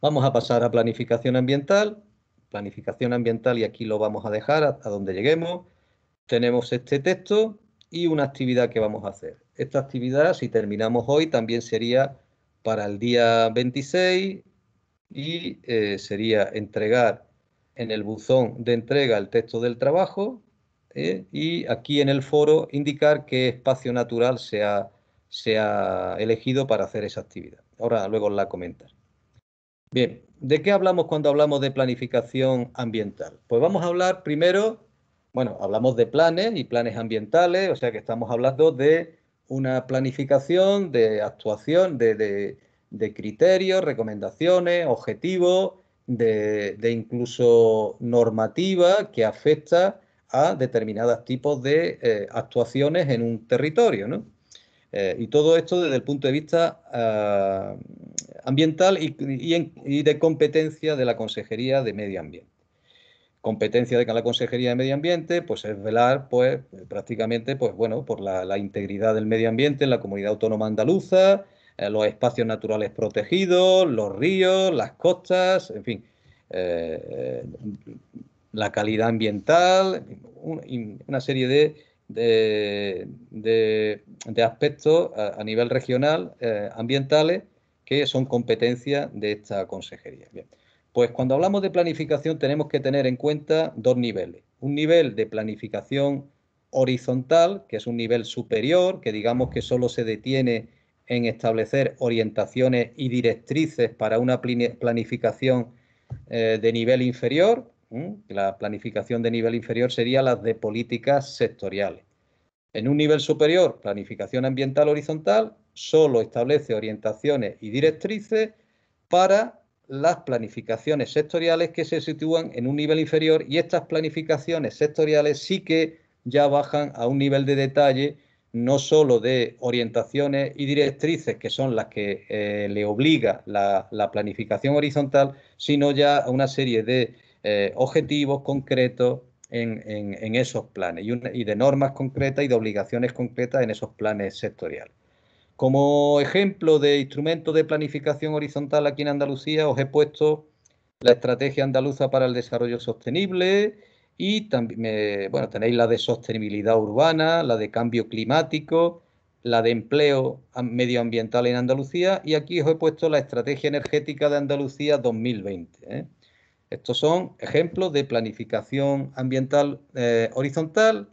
[SPEAKER 1] Vamos a pasar a planificación ambiental. Planificación ambiental y aquí lo vamos a dejar a donde lleguemos. Tenemos este texto y una actividad que vamos a hacer. Esta actividad, si terminamos hoy, también sería para el día 26 y eh, sería entregar en el buzón de entrega el texto del trabajo eh, y aquí en el foro indicar qué espacio natural se ha, se ha elegido para hacer esa actividad. Ahora luego la comentar. Bien, ¿de qué hablamos cuando hablamos de planificación ambiental? Pues vamos a hablar primero, bueno, hablamos de planes y planes ambientales, o sea que estamos hablando de una planificación de actuación, de, criterios, recomendaciones, objetivos, de, incluso normativa que afecta a determinados tipos de eh, actuaciones en un territorio. Eh, y todo esto desde el punto de vista ah, ambiental y de competencia de la Consejería de Medio Ambiente competencia de la Consejería de Medio Ambiente, pues es velar, pues prácticamente, pues bueno, por la, integridad del medio ambiente en la comunidad autónoma andaluza, eh, los espacios naturales protegidos, los ríos, las costas, en fin, eh, la calidad ambiental, una serie de, aspectos a, nivel regional eh, ambientales que son competencia de esta consejería. Pues cuando hablamos de planificación tenemos que tener en cuenta dos niveles. Un nivel de planificación horizontal, que es un nivel superior, que digamos que solo se detiene en establecer orientaciones y directrices para una planificación eh, de nivel inferior. La planificación de nivel inferior sería la de políticas sectoriales. En un nivel superior, planificación ambiental horizontal solo establece orientaciones y directrices para las planificaciones sectoriales que se sitúan en un nivel inferior y estas planificaciones sectoriales sí que ya bajan a un nivel de detalle no solo de orientaciones y directrices, que son las que eh, le obliga la, planificación horizontal, sino ya a una serie de eh, objetivos concretos en, esos planes y de normas concretas y de obligaciones concretas en esos planes sectoriales. Como ejemplo de instrumento de planificación horizontal aquí en Andalucía, os he puesto la estrategia andaluza para el desarrollo sostenible y también, bueno, tenéis la de sostenibilidad urbana, la de cambio climático, la de empleo medioambiental en Andalucía y aquí os he puesto la estrategia energética de Andalucía 2020. ¿eh? Estos son ejemplos de planificación ambiental eh, horizontal,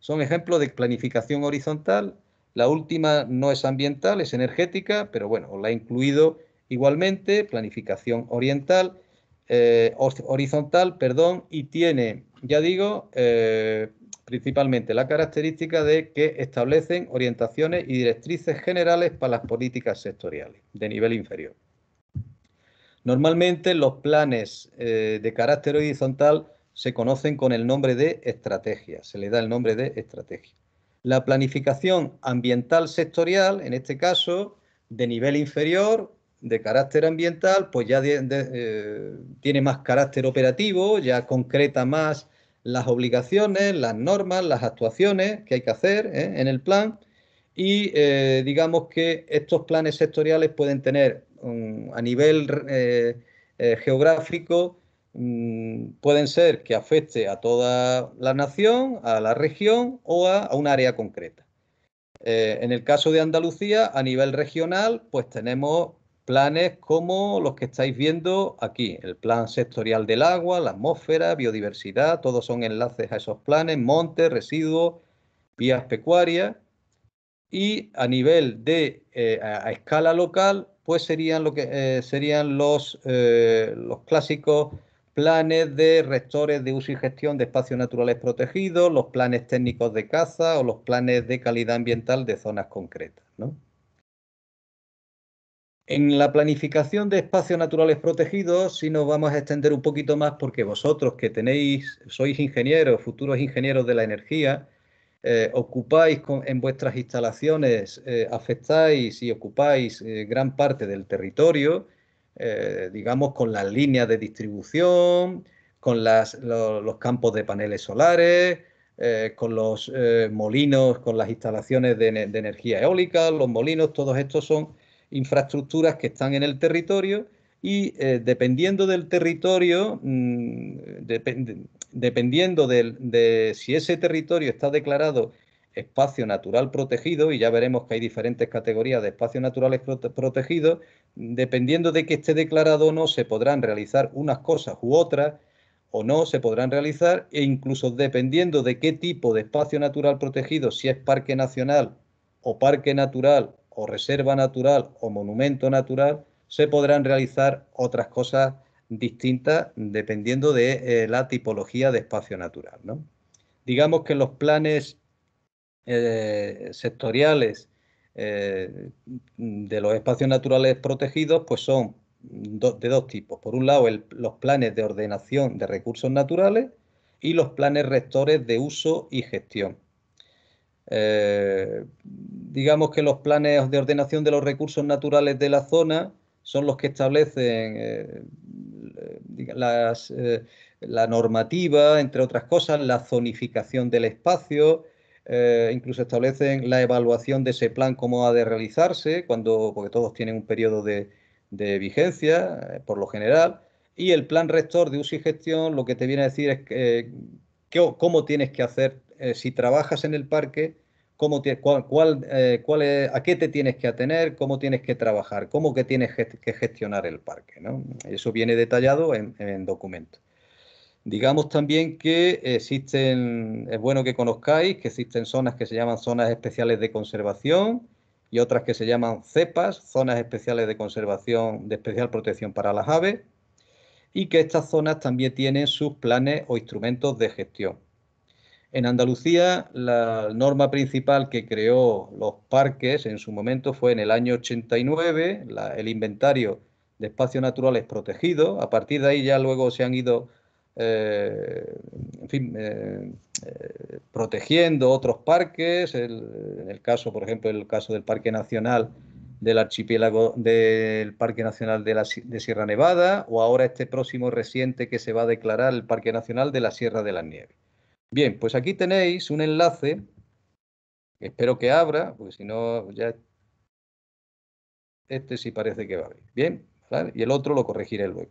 [SPEAKER 1] son ejemplos de planificación horizontal la última no es ambiental, es energética, pero bueno, la ha incluido igualmente, planificación oriental, eh, horizontal, perdón, y tiene, ya digo, eh, principalmente la característica de que establecen orientaciones y directrices generales para las políticas sectoriales de nivel inferior. Normalmente los planes eh, de carácter horizontal se conocen con el nombre de estrategia, se le da el nombre de estrategia la planificación ambiental sectorial, en este caso, de nivel inferior, de carácter ambiental, pues ya eh, tiene más carácter operativo, ya concreta más las obligaciones, las normas, las actuaciones que hay que hacer ¿eh? en el plan. Y eh, digamos que estos planes sectoriales pueden tener a nivel geográfico Mm, pueden ser que afecte a toda la nación, a la región o a, un área concreta. Eh, en el caso de Andalucía, a nivel regional, pues tenemos planes como los que estáis viendo aquí, el plan sectorial del agua, la atmósfera, biodiversidad, todos son enlaces a esos planes, montes, residuos, vías pecuarias. Y a nivel de, eh, a, escala local, pues serían, lo que, eh, serían los, los clásicos planes de rectores de uso y gestión de espacios naturales protegidos, los planes técnicos de caza o los planes de calidad ambiental de zonas concretas. En la planificación de espacios naturales protegidos, si nos vamos a extender un poquito más, porque vosotros que tenéis, sois ingenieros, futuros ingenieros de la energía, eh, ocupáis en vuestras instalaciones, eh, afectáis y ocupáis eh, gran parte del territorio, eh, digamos, con las líneas de distribución, con los campos de paneles solares, eh, con los eh, molinos, con las instalaciones de, energía eólica, los molinos, todos estos son infraestructuras que están en el territorio y dependiendo del territorio, mm, dependiendo de si ese territorio está declarado espacio natural protegido y ya veremos que hay diferentes categorías de espacios naturales protegidos. Dependiendo de que esté declarado o no, se podrán realizar unas cosas u otras o no se podrán realizar e incluso dependiendo de qué tipo de espacio natural protegido, si es parque nacional o parque natural o reserva natural o monumento natural, se podrán realizar otras cosas distintas dependiendo de eh, la tipología de espacio natural. Digamos que los planes eh, sectoriales eh, de los espacios naturales protegidos pues son de dos tipos. Por un lado, los planes de ordenación de recursos naturales y los planes rectores de uso y gestión. Eh, digamos que los planes de ordenación de los recursos naturales de la zona son los que establecen la normativa, entre otras cosas, la zonificación del espacio, eh, incluso establecen la evaluación de ese plan, cómo ha de realizarse, cuando, porque todos tienen un periodo de, vigencia, eh, por lo general. Y el plan rector de uso y gestión lo que te viene a decir es que, eh, cómo tienes que hacer, si trabajas en el parque, cómo cuál, cuál, a qué te tienes que atener, cómo tienes que trabajar, cómo que tienes que gestionar el parque. Eso viene detallado en, en documento. Digamos también que existen, es bueno que conozcáis que existen zonas que se llaman zonas especiales de conservación y otras que se llaman cepas, zonas especiales de conservación de especial protección para las aves, y que estas zonas también tienen sus planes o instrumentos de gestión. En Andalucía, la norma principal que creó los parques en su momento fue en el año 89, el inventario de espacios naturales protegidos. A partir de ahí ya luego se han ido eh, en fin, eh, eh, protegiendo otros parques. en el caso, por ejemplo, el caso del Parque Nacional del archipiélago del Parque Nacional de, la, Sierra Nevada o ahora este próximo reciente que se va a declarar el Parque Nacional de la Sierra de las Nieves. Bien, pues aquí tenéis un enlace, espero que abra, porque si no ya este sí parece que va a abrir. Bien, y el otro lo corregiré luego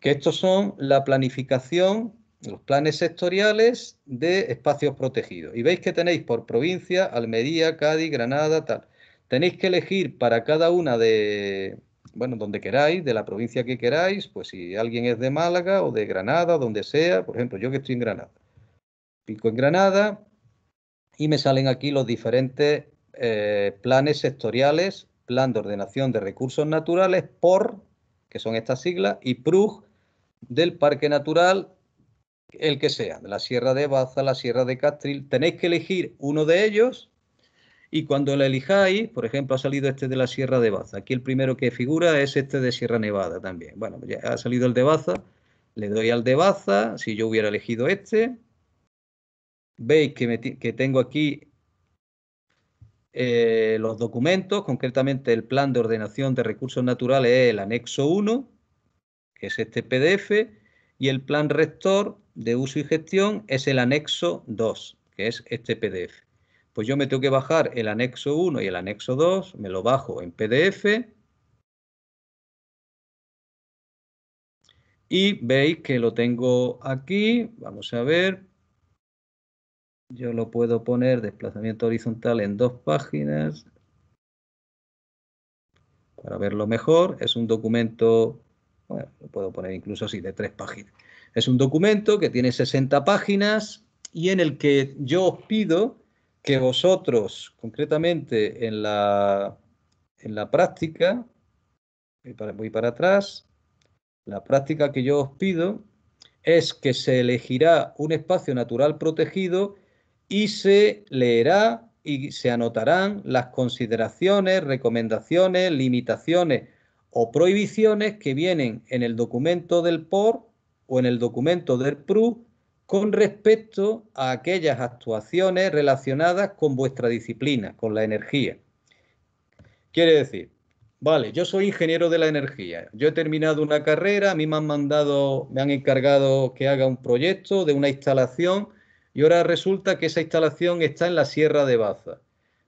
[SPEAKER 1] que estos son la planificación, los planes sectoriales de espacios protegidos. Y veis que tenéis por provincia, Almería, Cádiz, Granada, tal. Tenéis que elegir para cada una de, bueno, donde queráis, de la provincia que queráis, pues si alguien es de Málaga o de Granada, donde sea, por ejemplo, yo que estoy en Granada, pico en Granada y me salen aquí los diferentes eh, planes sectoriales, plan de ordenación de recursos naturales, POR, que son estas siglas, y PRUG, del parque natural, el que sea, de la Sierra de Baza, la Sierra de Castril. Tenéis que elegir uno de ellos y cuando lo elijáis, por ejemplo, ha salido este de la Sierra de Baza. Aquí el primero que figura es este de Sierra Nevada también. Bueno, pues ya ha salido el de Baza. Le doy al de Baza, si yo hubiera elegido este. Veis que, que tengo aquí eh, los documentos, concretamente el plan de ordenación de recursos naturales, el anexo 1 que es este PDF, y el plan rector de uso y gestión es el anexo 2, que es este PDF. Pues yo me tengo que bajar el anexo 1 y el anexo 2, me lo bajo en PDF, Y veis que lo tengo aquí, vamos a ver, yo lo puedo poner desplazamiento horizontal en dos páginas para verlo mejor. Es un documento lo puedo poner incluso así, de tres páginas. Es un documento que tiene 60 páginas y en el que yo os pido que vosotros, concretamente en la, en la práctica, voy para atrás, la práctica que yo os pido es que se elegirá un espacio natural protegido y se leerá y se anotarán las consideraciones, recomendaciones, limitaciones o prohibiciones que vienen en el documento del POR o en el documento del PRU con respecto a aquellas actuaciones relacionadas con vuestra disciplina, con la energía. Quiere decir, vale, yo soy ingeniero de la energía, yo he terminado una carrera, a mí me han mandado, me han encargado que haga un proyecto de una instalación y ahora resulta que esa instalación está en la Sierra de Baza.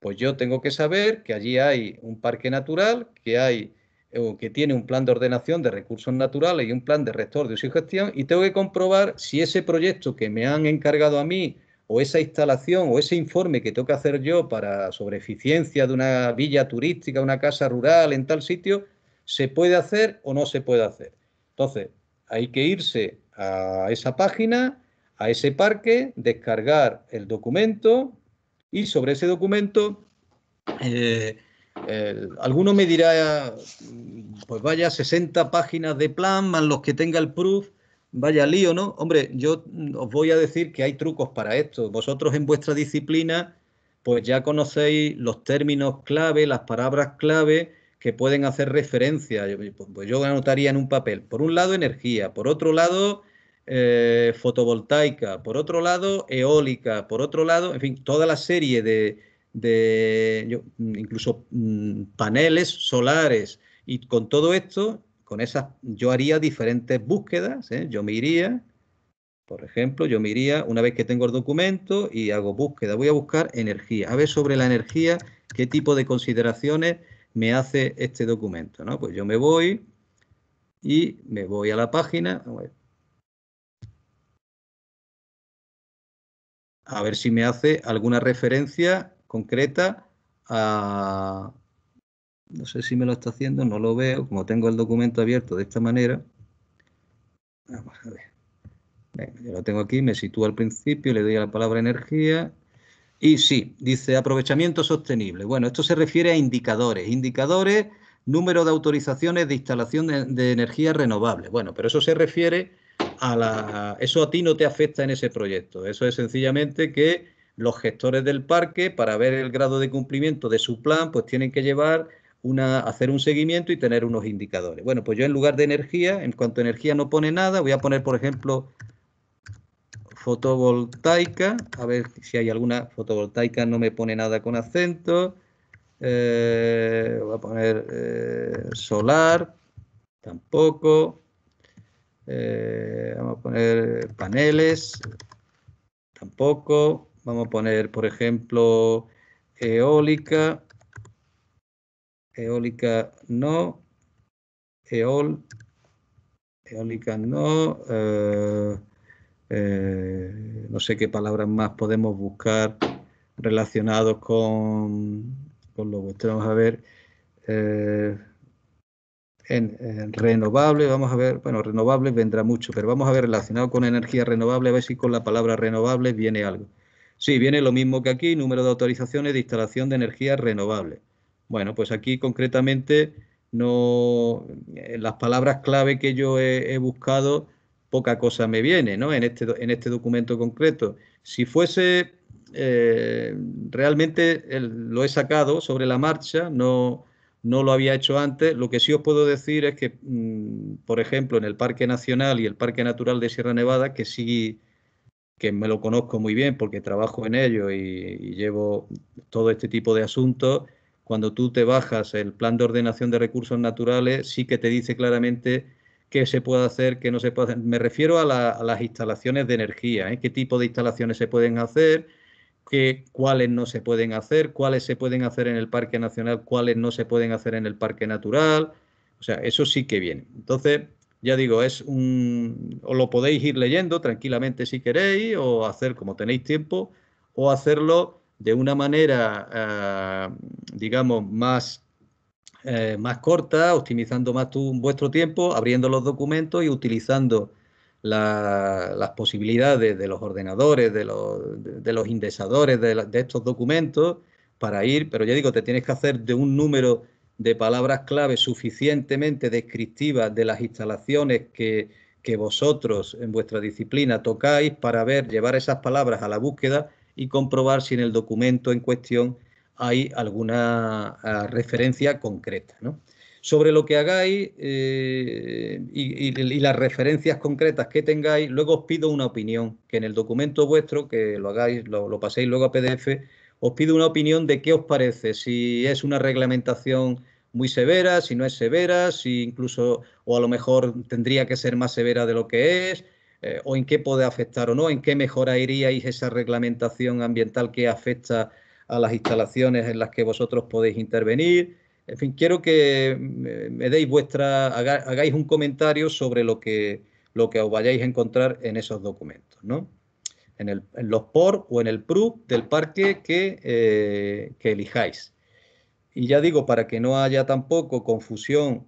[SPEAKER 1] Pues yo tengo que saber que allí hay un parque natural, que hay o que tiene un plan de ordenación de recursos naturales y un plan de rector de uso y gestión y tengo que comprobar si ese proyecto que me han encargado a mí o esa instalación o ese informe que tengo que hacer yo para sobre eficiencia de una villa turística, una casa rural en tal sitio, se puede hacer o no se puede hacer. Entonces, hay que irse a esa página, a ese parque, descargar el documento y sobre ese documento eh, eh, alguno me dirá, pues vaya, 60 páginas de plan, más los que tenga el proof, vaya lío, ¿no? Hombre, yo os voy a decir que hay trucos para esto. Vosotros en vuestra disciplina, pues ya conocéis los términos clave, las palabras clave que pueden hacer referencia. Pues, pues yo anotaría en un papel, por un lado, energía, por otro lado, eh, fotovoltaica, por otro lado, eólica, por otro lado, en fin, toda la serie de de mm, incluso mm, paneles solares. Y con todo esto, con esas, yo haría diferentes búsquedas. ¿eh? Yo me iría, por ejemplo, yo me iría, una vez que tengo el documento y hago búsqueda, voy a buscar energía. A ver sobre la energía, qué tipo de consideraciones me hace este documento. ¿no? Pues yo me voy y me voy a la página. a ver si me hace alguna referencia concreta No sé si me lo está haciendo, no lo veo. Como tengo el documento abierto de esta manera. Vamos a ver. yo lo tengo aquí, me sitúo al principio, le doy a la palabra energía. Y sí, dice aprovechamiento sostenible. Bueno, esto se refiere a indicadores. Indicadores, número de autorizaciones de instalación de, de energía renovable. Bueno, pero eso se refiere a la... Eso a ti no te afecta en ese proyecto. Eso es sencillamente que los gestores del parque, para ver el grado de cumplimiento de su plan, pues tienen que llevar una, hacer un seguimiento y tener unos indicadores. Bueno, pues yo en lugar de energía, en cuanto a energía no pone nada, voy a poner, por ejemplo, fotovoltaica, a ver si hay alguna fotovoltaica, no me pone nada con acento, eh, voy a poner eh, solar, tampoco, eh, vamos a poner paneles, tampoco, Vamos a poner, por ejemplo, eólica, eólica no, eol, eólica no, eh, eh, no sé qué palabras más podemos buscar relacionados con, lo vuestro. Vamos a ver, eh, en, renovable, vamos a ver, bueno, renovable vendrá mucho, pero vamos a ver relacionado con energía renovable, a ver si con la palabra renovable viene algo. Sí, viene lo mismo que aquí, número de autorizaciones de instalación de energías renovables. Bueno, pues aquí concretamente no eh, las palabras clave que yo he, buscado poca cosa me viene, ¿no? En este en este documento concreto. Si fuese eh, realmente lo he sacado sobre la marcha, no no lo había hecho antes. Lo que sí os puedo decir es que, mm, por ejemplo, en el Parque Nacional y el Parque Natural de Sierra Nevada, que sí que me lo conozco muy bien porque trabajo en ello y, llevo todo este tipo de asuntos, cuando tú te bajas el plan de ordenación de recursos naturales, sí que te dice claramente qué se puede hacer, qué no se puede hacer. Me refiero a, las instalaciones de energía, ¿eh? qué tipo de instalaciones se pueden hacer, qué, cuáles no se pueden hacer, cuáles se pueden hacer en el Parque Nacional, cuáles no se pueden hacer en el Parque Natural. O sea, eso sí que viene. Entonces, ya digo, es un. O lo podéis ir leyendo tranquilamente si queréis, o hacer como tenéis tiempo, o hacerlo de una manera, ah, digamos, más, eh, más corta, optimizando más tu, vuestro tiempo, abriendo los documentos y utilizando las posibilidades de los ordenadores, de los, de, los indexadores de, estos documentos para ir, pero ya digo, te tienes que hacer de un número de palabras clave suficientemente descriptivas de las instalaciones que, que vosotros en vuestra disciplina tocáis para ver, llevar esas palabras a la búsqueda y comprobar si en el documento en cuestión hay alguna ah, referencia concreta. Sobre lo que hagáis eh, y, las referencias concretas que tengáis, luego os pido una opinión, que en el documento vuestro, que lo hagáis, lo, lo paséis luego a PDF, os pido una opinión de qué os parece, si es una reglamentación muy severa, si no es severa, si incluso, o a lo mejor tendría que ser más severa de lo que es, eh, o en qué puede afectar o no, en qué mejora esa reglamentación ambiental que afecta a las instalaciones en las que vosotros podéis intervenir. En fin, quiero que me deis vuestra, hagáis un comentario sobre lo que, lo que os vayáis a encontrar en esos documentos, ¿no? en, los POR o en el PRU del parque eh, que, elijáis. Y ya digo, para que no haya tampoco confusión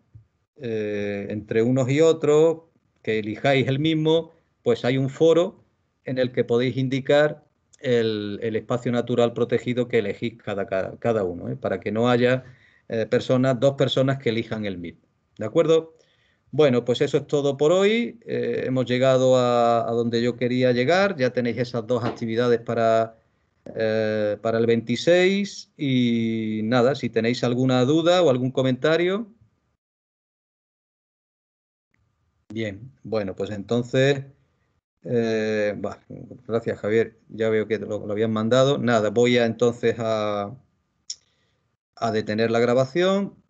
[SPEAKER 1] eh, entre unos y otros, que elijáis el mismo, pues hay un foro en el que podéis indicar el, espacio natural protegido que elegís cada, cada, uno, ¿eh? para que no haya personas, dos personas que elijan el mismo. ¿De acuerdo? Bueno, pues eso es todo por hoy. Eh, hemos llegado a, donde yo quería llegar. Ya tenéis esas dos actividades para, eh, para el 26. Y nada, si tenéis alguna duda o algún comentario. Bien, bueno, pues entonces... Eh, gracias Javier, ya veo que lo, habían mandado. Nada, voy a entonces a, a detener la grabación.